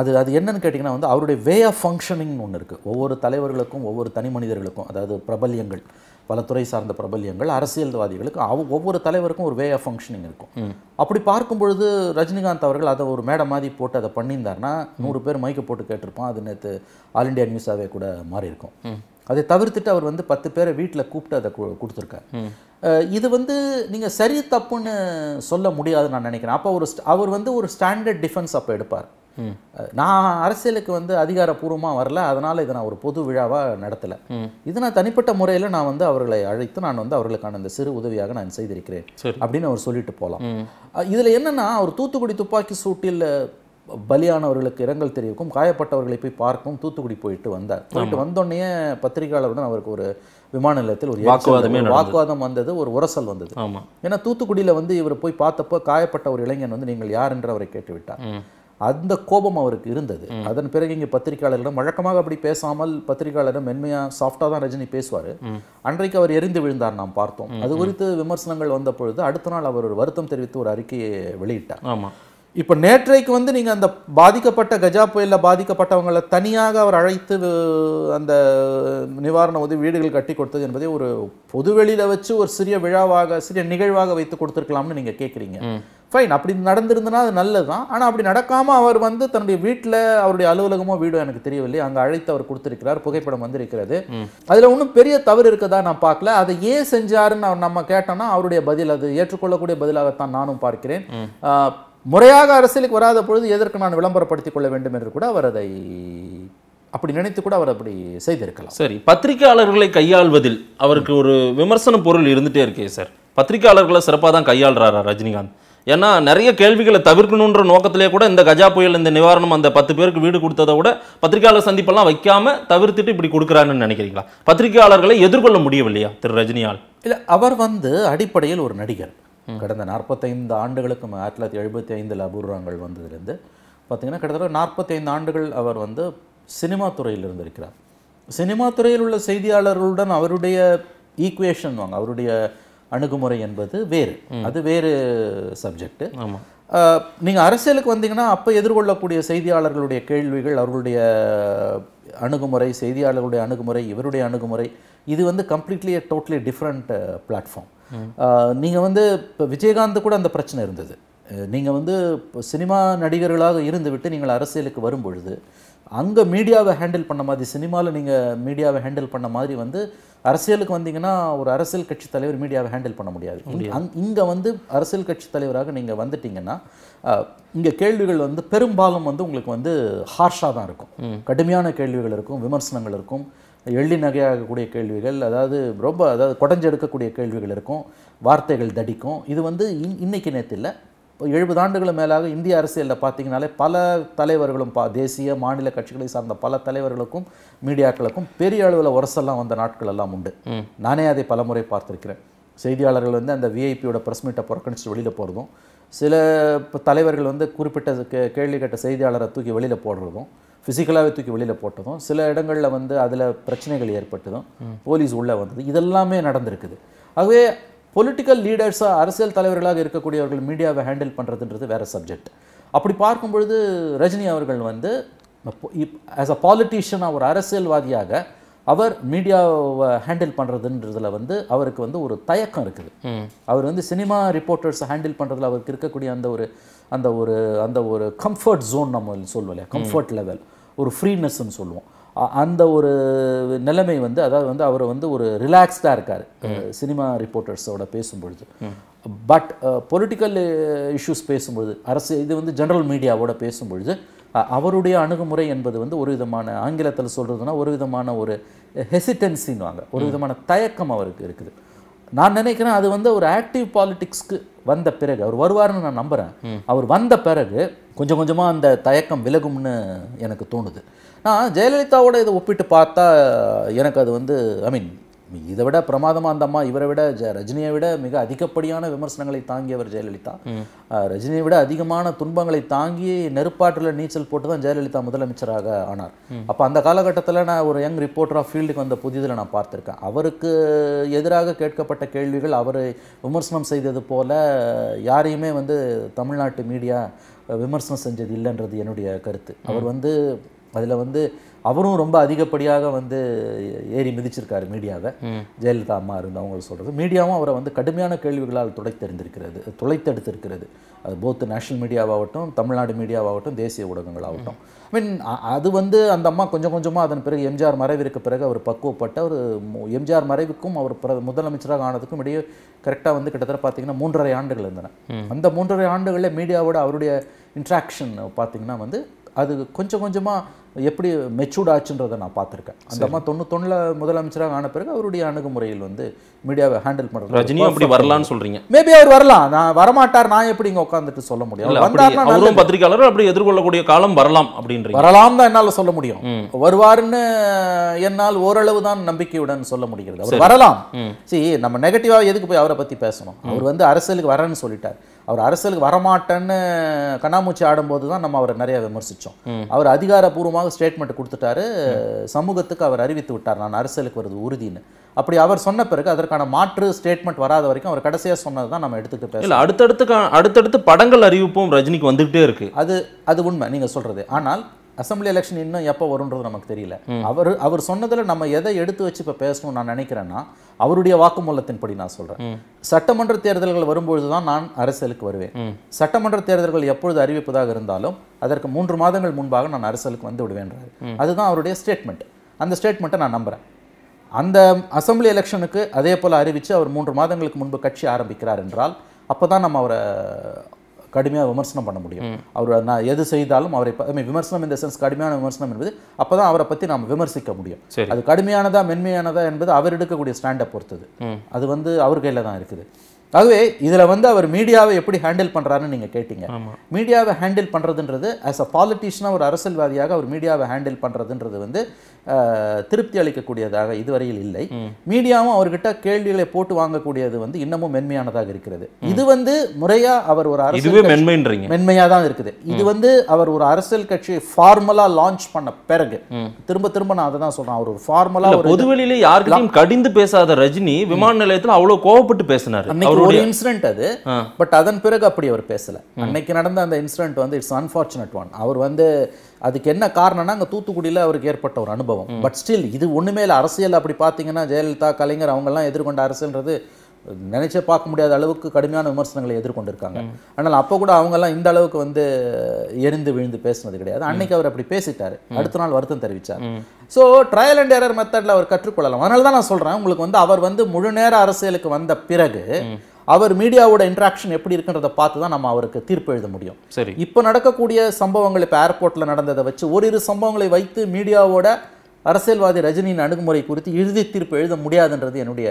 அது அது என்னன்னு கேட்டிங்கன்னா வந்து அவருடைய வே ஆஃப் ஃபங்க்ஷனிங்னு ஒன்று இருக்குது ஒவ்வொரு தலைவர்களுக்கும் ஒவ்வொரு தனி மனிதர்களுக்கும் அதாவது பிரபல்யங்கள் பல துறை சார்ந்த பிரபல்யங்கள் அரசியல்வாதிகளுக்கு அவங்க ஒவ்வொரு தலைவருக்கும் ஒரு வே ஆஃப் ஃபங்க்ஷனிங் இருக்கும் அப்படி பார்க்கும் பொழுது ரஜினிகாந்த் அவர்கள் அதை ஒரு மேடை மாதிரி போட்டு அதை பண்ணியிருந்தாருன்னா நூறு பேர் மைக்கை போட்டு கேட்டிருப்பான் அது நேற்று ஆல் இண்டியா நியூஸாகவே கூட மாறி இருக்கும் அதை தவிர்த்துட்டு அவர் வந்து பத்து பேரை வீட்டில் கூப்பிட்டு அதை கொடுத்துருக்கார் இது வந்து நீங்கள் சரி தப்புன்னு சொல்ல முடியாதுன்னு நான் நினைக்கிறேன் அப்போ ஒரு அவர் வந்து ஒரு ஸ்டாண்டர்ட் டிஃபென்ஸ் அப்போ எடுப்பார் நான் அரசியலுக்கு வந்து அதிகாரப்பூர்வமாக வரல அதனால் இதை நான் ஒரு பொது விழாவாக நடத்தலை இது நான் தனிப்பட்ட முறையில் நான் வந்து அவர்களை அழைத்து நான் வந்து அவர்களுக்கான இந்த சிறு உதவியாக நான் செய்திருக்கிறேன் அப்படின்னு அவர் சொல்லிட்டு போகலாம் இதில் என்னென்னா அவர் தூத்துக்குடி துப்பாக்கி சூட்டில் பலியானவர்களுக்கு இரங்கல் தெரிவிக்கும் காயப்பட்டவர்களை போய் பார்க்கும் தூத்துக்குடி போயிட்டு வந்தார் போயிட்டு வந்தோடனே பத்திரிகையாளருடன் அவருக்கு ஒரு விமான நிலையத்தில் ஒரு வாக்குவாதம் வாக்குவாதம் வந்தது ஒரு உரசல் வந்தது ஏன்னா தூத்துக்குடியில் வந்து இவர் போய் பார்த்தப்போ காயப்பட்ட ஒரு இளைஞன் வந்து நீங்கள் யார் என்று அவரை கேட்டுவிட்டார் அந்த கோபம் அவருக்கு இருந்தது அதன் பிறகு இங்கே பத்திரிகையாளர்களிடம் வழக்கமாக அப்படி பேசாமல் பத்திரிகையாளரிடம் மென்மையாக சாஃப்டாக தான் ரஜினி பேசுவார் அன்றைக்கு அவர் எரிந்து விழுந்தார் நாம் பார்த்தோம் அது குறித்து விமர்சனங்கள் வந்த பொழுது அடுத்த நாள் அவர் ஒரு வருத்தம் தெரிவித்து ஒரு அறிக்கையை வெளியிட்டார் ஆமாம் இப்போ நேற்றைக்கு வந்து நீங்கள் அந்த பாதிக்கப்பட்ட கஜா புயலில் பாதிக்கப்பட்டவங்களை தனியாக அவர் அழைத்து அந்த நிவாரண உதவி வீடுகள் கட்டி கொடுத்தது என்பதை ஒரு பொதுவெளியில் வச்சு ஒரு சிறிய விழாவாக சிறிய நிகழ்வாக வைத்து கொடுத்துருக்கலாம்னு நீங்கள் கேட்குறீங்க ஃபைன் அப்படி நடந்திருந்தனா அது நல்லது தான் ஆனால் அப்படி நடக்காமல் அவர் வந்து தன்னுடைய வீட்டில் அவருடைய அலுவலகமோ வீடோ எனக்கு தெரியவில்லை அங்கே அழைத்து அவர் கொடுத்துருக்கிறார் புகைப்படம் வந்திருக்கிறது அதில் ஒன்றும் பெரிய தவறு இருக்கதா நான் பார்க்கல அதை ஏன் செஞ்சாருன்னு நம்ம கேட்டோம்னா அவருடைய பதில் அது ஏற்றுக்கொள்ளக்கூடிய பதிலாகத்தான் நானும் பார்க்கிறேன் முறையாக அரசியலுக்கு வராத பொழுது எதற்கு நான் விளம்பரப்படுத்திக் கொள்ள வேண்டும் என்று கூட அவர் அதை அப்படி நினைத்து கூட அவர் அப்படி செய்திருக்கலாம் சரி பத்திரிகையாளர்களை கையாள்வதில் அவருக்கு ஒரு விமர்சன பொருள் இருந்துகிட்டே இருக்கே சார் பத்திரிகையாளர்களை சிறப்பாக தான் கையாளுறாரா ரஜினிகாந்த் ஏன்னா நிறைய கேள்விகளை தவிர்க்கணுன்ற நோக்கத்திலே கூட இந்த கஜா புயல் இந்த நிவாரணம் அந்த பத்து பேருக்கு வீடு கொடுத்ததை விட பத்திரிகையாளர் சந்திப்பெல்லாம் வைக்காம தவிர்த்துட்டு இப்படி கொடுக்குறாருன்னு நினைக்கிறீங்களா பத்திரிகையாளர்களை எதிர்கொள்ள முடியவில்லையா திரு ரஜினியால் இல்லை அவர் வந்து அடிப்படையில் ஒரு நடிகர் கடந்த நாற்பத்தைந்து ஆண்டுகளுக்கு ஆயிரத்தி தொள்ளாயிரத்தி எழுபத்தி ஐந்தில் அபூர்வங்கள் வந்ததுலேருந்து பார்த்திங்கன்னா கிட்டத்தட்ட நாற்பத்தைந்து ஆண்டுகள் அவர் வந்து சினிமா துறையில் இருந்திருக்கிறார் சினிமா துறையில் உள்ள செய்தியாளர்களுடன் அவருடைய ஈக்குவேஷன் வாங்க அவருடைய அணுகுமுறை என்பது வேறு அது வேறு சப்ஜெக்ட் நீங்கள் அரசியலுக்கு வந்தீங்கன்னா அப்போ எதிர்கொள்ளக்கூடிய செய்தியாளர்களுடைய கேள்விகள் அவர்களுடைய அணுகுமுறை செய்தியாளர்களுடைய அணுகுமுறை இவருடைய அணுகுமுறை இது வந்து கம்ப்ளீட்லி டோட்டலி டிஃப்ரெண்ட் பிளாட்ஃபார்ம் நீங்கள் வந்து இப்போ விஜயகாந்த் கூட அந்த பிரச்சனை இருந்தது நீங்கள் வந்து சினிமா நடிகர்களாக இருந்துவிட்டு நீங்கள் அரசியலுக்கு வரும்பொழுது அங்கே மீடியாவை ஹேண்டில் பண்ண மாதிரி சினிமாவில் நீங்கள் மீடியாவை ஹேண்டில் பண்ண மாதிரி வந்து அரசியலுக்கு வந்தீங்கன்னா ஒரு அரசியல் கட்சி தலைவர் மீடியாவை ஹேண்டில் பண்ண முடியாது அங் இங்கே வந்து அரசியல் கட்சி தலைவராக நீங்கள் வந்துட்டிங்கன்னா இங்கே கேள்விகள் வந்து பெரும்பாலும் வந்து உங்களுக்கு வந்து ஹார்ஷாக தான் இருக்கும் கடுமையான கேள்விகள் இருக்கும் விமர்சனங்கள் இருக்கும் எள்ளி நகையாகக்கூடிய கேள்விகள் அதாவது ரொம்ப அதாவது குடஞ்செடுக்கக்கூடிய கேள்விகள் இருக்கும் வார்த்தைகள் தடிக்கும் இது வந்து இன் இன்னைக்கு நேரத்தில் இப்போ எழுபது ஆண்டுகள் மேலாக இந்திய அரசியலில் பார்த்தீங்கனாலே பல தலைவர்களும் பா தேசிய மாநில கட்சிகளை சார்ந்த பல தலைவர்களுக்கும் மீடியாக்களுக்கும் பெரிய அளவில் உரசெல்லாம் வந்த நாட்கள் எல்லாம் உண்டு நானே அதை பலமுறை பார்த்துருக்கிறேன் செய்தியாளர்கள் வந்து அந்த விஐபியோட ப்ரெஸ் மீட்டை புறக்கணிச்சு வெளியில் போகிறதும் சில தலைவர்கள் வந்து குறிப்பிட்ட கேள்வி கேட்ட செய்தியாளரை தூக்கி வெளியில் போடுறதும் ஃபிசிக்கலாகவே தூக்கி வெளியில் போட்டதும் சில இடங்களில் வந்து அதில் பிரச்சனைகள் ஏற்பட்டதும் போலீஸ் உள்ளே வந்தது இதெல்லாமே நடந்திருக்குது ஆகவே பொலிட்டிக்கல் லீடர்ஸாக அரசியல் தலைவர்களாக இருக்கக்கூடியவர்கள் மீடியாவை ஹேண்டில் பண்ணுறதுன்றது வேறு சப்ஜெக்ட் அப்படி பார்க்கும் பொழுது ரஜினி அவர்கள் வந்து ஆஸ் அ பாலிட்டிஷியனாக ஒரு அரசியல்வாதியாக அவர் மீடியாவை ஹேண்டில் பண்ணுறதுன்றதுல வந்து அவருக்கு வந்து ஒரு தயக்கம் இருக்குது அவர் வந்து சினிமா ரிப்போர்ட்டர்ஸை ஹேண்டில் பண்ணுறதுல அவருக்கு இருக்கக்கூடிய அந்த ஒரு அந்த ஒரு அந்த ஒரு கம்ஃபர்ட் ஜோன் நம்ம சொல்லுவோம் இல்லையா கம்ஃபர்ட் லெவல் ஒரு ஃப்ரீனஸ்ன்னு சொல்லுவோம் அந்த ஒரு நிலைமை வந்து அதாவது வந்து அவர் வந்து ஒரு ரிலாக்ஸ்டாக இருக்கார் சினிமா ரிப்போர்ட்டர்ஸோட பேசும்பொழுது பட் பொலிட்டிக்கல் இஷ்யூஸ் பேசும்பொழுது அரசு இது வந்து ஜென்ரல் மீடியாவோட பேசும்பொழுது அவருடைய அணுகுமுறை என்பது வந்து ஒரு விதமான ஆங்கிலத்தில் சொல்கிறதுனா ஒரு விதமான ஒரு ஹெசிடென்சின்னு வாங்க ஒரு விதமான தயக்கம் அவருக்கு இருக்குது நான் நினைக்கிறேன் அது வந்து ஒரு ஆக்டிவ் பாலிட்டிக்ஸ்க்கு வந்த பிறகு அவர் வருவார்னு நான் நம்புகிறேன் அவர் வந்த பிறகு கொஞ்சம் கொஞ்சமாக அந்த தயக்கம் விலகும்னு எனக்கு தோணுது நான் ஜெயலலிதாவோட இதை ஒப்பிட்டு பார்த்தா எனக்கு அது வந்து ஐ மீன் இதை விட பிரமாதமாக அந்த அம்மா இவரை விட ஜ ரஜினியை விட மிக அதிகப்படியான விமர்சனங்களை தாங்கியவர் ஜெயலலிதா ரஜினியை விட அதிகமான துன்பங்களை தாங்கி நெருப்பாற்றில் நீச்சல் போட்டு தான் ஜெயலலிதா முதலமைச்சராக ஆனார் அப்போ அந்த காலகட்டத்தில் நான் ஒரு யங் ரிப்போர்ட்டர் ஆஃப் ஃபீல்டுக்கு வந்த புதிதில் நான் பார்த்துருக்கேன் அவருக்கு எதிராக கேட்கப்பட்ட கேள்விகள் அவரை விமர்சனம் செய்தது போல யாரையுமே வந்து தமிழ்நாட்டு மீடியா விமர்சனம் செஞ்சது இல்லைன்றது என்னுடைய கருத்து அவர் வந்து அதில் வந்து அவரும் ரொம்ப அதிகப்படியாக வந்து ஏறி மிதிச்சிருக்காரு மீடியாவை ஜெயலலிதா அம்மா இருந்து அவங்க சொல்கிறது மீடியாவும் அவரை வந்து கடுமையான கேள்விகளால் துடைத்தெறிந்திருக்கிறது துளைத்தெடுத்திருக்கிறது அது போத் நேஷனல் மீடியாவாகட்டும் தமிழ்நாடு மீடியாவாகட்டும் தேசிய ஊடகங்களாகட்டும் ஐ மீன் அது வந்து அந்த அம்மா கொஞ்சம் கொஞ்சமாக அதன் பிறகு எம்ஜிஆர் மறைவிற்கு பிறகு அவர் பக்குவப்பட்ட ஒரு எம்ஜிஆர் மறைவுக்கும் அவர் முதலமைச்சராக ஆனதுக்கும் இடையே கரெக்டாக வந்து கிட்டத்தட்ட பார்த்தீங்கன்னா மூன்றரை ஆண்டுகள் இருந்தன அந்த மூன்றரை ஆண்டுகளில் மீடியாவோட அவருடைய இன்ட்ராக்ஷன் பார்த்தீங்கன்னா வந்து அது கொஞ்சம் கொஞ்சமாக எப்படி மெச்சூர்ட் ஆச்சுன்றதை நான் பார்த்துருக்கேன் அந்த அம்மா தொண்ணூத்தொன்னில் முதலமைச்சராக ஆன பிறகு அவருடைய அணுகுமுறையில் வந்து மீடியாவை ஹேண்டில் பண்ணுறது ரஜினி அப்படி வரலான்னு சொல்கிறீங்க மேபி அவர் வரலாம் நான் வரமாட்டார் நான் எப்படி இங்கே உட்காந்துட்டு சொல்ல முடியும் வந்தார்னா பத்திரிகையாளர் அப்படி எதிர்கொள்ளக்கூடிய காலம் வரலாம் அப்படின்ற வரலாம் தான் என்னால் சொல்ல முடியும் வருவார்னு என்னால் ஓரளவு தான் நம்பிக்கையுடன் சொல்ல முடிகிறது அவர் வரலாம் சரி நம்ம நெகட்டிவாக எதுக்கு போய் அவரை பற்றி பேசணும் அவர் வந்து அரசியலுக்கு வரேன்னு சொல்லிட்டார் அவர் அரசியலுக்கு வரமாட்டேன்னு கண்ணாமூச்சி ஆடும்போது தான் நம்ம அவரை நிறைய விமர்சித்தோம் அவர் அதிகாரப்பூர்வமாக ஸ்டேட்மெண்ட் கொடுத்துட்டாரு சமூகத்துக்கு அவர் அறிவித்து விட்டார் நான் அரசியலுக்கு வருது உறுதின்னு அப்படி அவர் சொன்ன பிறகு அதற்கான மாற்று ஸ்டேட்மெண்ட் வராத வரைக்கும் அவர் கடைசியாக சொன்னது தான் நம்ம எடுத்துக்கிட்டு இல்லை அடுத்தடுத்து அடுத்தடுத்து படங்கள் அறிவிப்பும் ரஜினிக்கு வந்துகிட்டே இருக்கு அது அது உண்மை நீங்கள் சொல்கிறது ஆனால் அசம்பிளி எலெக்ஷன் இன்னும் எப்போ வரும்ன்றது நமக்கு தெரியல அவர் அவர் சொன்னதில் நம்ம எதை எடுத்து வச்சு இப்போ பேசணும்னு நான் நினைக்கிறேன்னா அவருடைய வாக்குமூலத்தின்படி நான் சொல்கிறேன் சட்டமன்ற தேர்தல்கள் வரும்பொழுது தான் நான் அரசியலுக்கு வருவேன் சட்டமன்ற தேர்தல்கள் எப்பொழுது அறிவிப்பதாக இருந்தாலும் அதற்கு மூன்று மாதங்கள் முன்பாக நான் அரசியலுக்கு வந்து விடுவேன்றாரு அதுதான் அவருடைய ஸ்டேட்மெண்ட் அந்த ஸ்டேட்மெண்ட்டை நான் நம்புகிறேன் அந்த அசம்பிளி எலெக்ஷனுக்கு அதே போல் அறிவித்து அவர் மூன்று மாதங்களுக்கு முன்பு கட்சி ஆரம்பிக்கிறார் என்றால் அப்போ தான் நம்ம அவரை கடுமையாக விமர்சனம் பண்ண முடியும் அவர் நான் எது செய்தாலும் அவரை விமர்சனம் இந்த சென்ஸ் கடுமையான விமர்சனம் என்பது அப்போ தான் அவரை பற்றி நாம் விமர்சிக்க முடியும் அது கடுமையானதா மென்மையானதா என்பது அவர் எடுக்கக்கூடிய ஸ்டாண்டை பொறுத்தது அது வந்து அவர் கையில் தான் இருக்குது அதுவே இதில் வந்து அவர் மீடியாவை எப்படி ஹேண்டில் பண்ணுறாருன்னு நீங்கள் கேட்டீங்க மீடியாவை ஹேண்டில் பண்ணுறதுன்றது ஆஸ் அ பாலிட்டிஷனாக ஒரு அரசியல்வாதியாக அவர் மீடியாவை ஹேண்டில் பண்ணுறதுன்றது வந்து திருப்தி அளிக்கக்கூடியதாக இதுவரையில் இல்லை மீடியாவும் அவர்கிட்ட கேள்விகளை போட்டு வாங்கக்கூடியது வந்து இன்னமும் மென்மையானதாக இருக்கிறது இது வந்து முறையாக அவர் ஒரு அரசியல் மென்மையாக தான் இருக்குது இது வந்து அவர் ஒரு அரசியல் கட்சியை ஃபார்மலாக லான்ச் பண்ண பிறகு திரும்ப திரும்ப நான் அதை தான் சொல்கிறேன் அவர் ஒரு ஃபார்மலாக ஒரு பொதுவெளியில் யாருக்கும் கடிந்து பேசாத ரஜினி விமான நிலையத்தில் அவ்வளோ கோவப்பட்டு பேசினார் ஒரு இன்சிடென்ட் அது பட் அதன் பிறகு அப்படி அவர் பேசல அன்னைக்கு நடந்த அந்த இன்சிடென்ட் வந்து இட்ஸ் அன்ஃபார்ச்சுனேட் ஒன் அவர் வந்து அதுக்கு என்ன காரணம்னா அங்கே தூத்துக்குடியில் அவருக்கு ஏற்பட்ட ஒரு அனுபவம் பட் ஸ்டில் இது ஒன்றுமே இல்லை அரசியல் அப்படி பார்த்தீங்கன்னா ஜெயலலிதா கலைஞர் அவங்கெல்லாம் எதிர்கொண்ட அரசியல்ன்றது நினைச்சே பார்க்க முடியாத அளவுக்கு கடுமையான விமர்சனங்களை எதிர்கொண்டிருக்காங்க ஆனால் அப்போ கூட அவங்கெல்லாம் இந்த அளவுக்கு வந்து எரிந்து விழுந்து பேசினது கிடையாது அன்னைக்கு அவர் அப்படி பேசிட்டாரு அடுத்த நாள் வருத்தம் தெரிவித்தார் ஸோ ட்ரையல் அண்ட் ஏரர் மெத்தடில் அவர் கற்றுக்கொள்ளலாம் அதனால தான் நான் சொல்கிறேன் உங்களுக்கு வந்து அவர் வந்து முழு நேர அரசியலுக்கு வந்த பிறகு அவர் மீடியாவோட இன்ட்ராக்ஷன் எப்படி இருக்குன்றதை பார்த்து தான் நம்ம அவருக்கு தீர்ப்பு எழுத முடியும் சரி இப்போ நடக்கக்கூடிய சம்பவங்கள் இப்போ ஏர்போர்ட்டில் நடந்ததை வச்சு ஒரு இரு சம்பவங்களை வைத்து மீடியாவோட அரசியல்வாதி ரஜினியின் அணுகுமுறை குறித்து இறுதி தீர்ப்பு எழுத முடியாதுன்றது என்னுடைய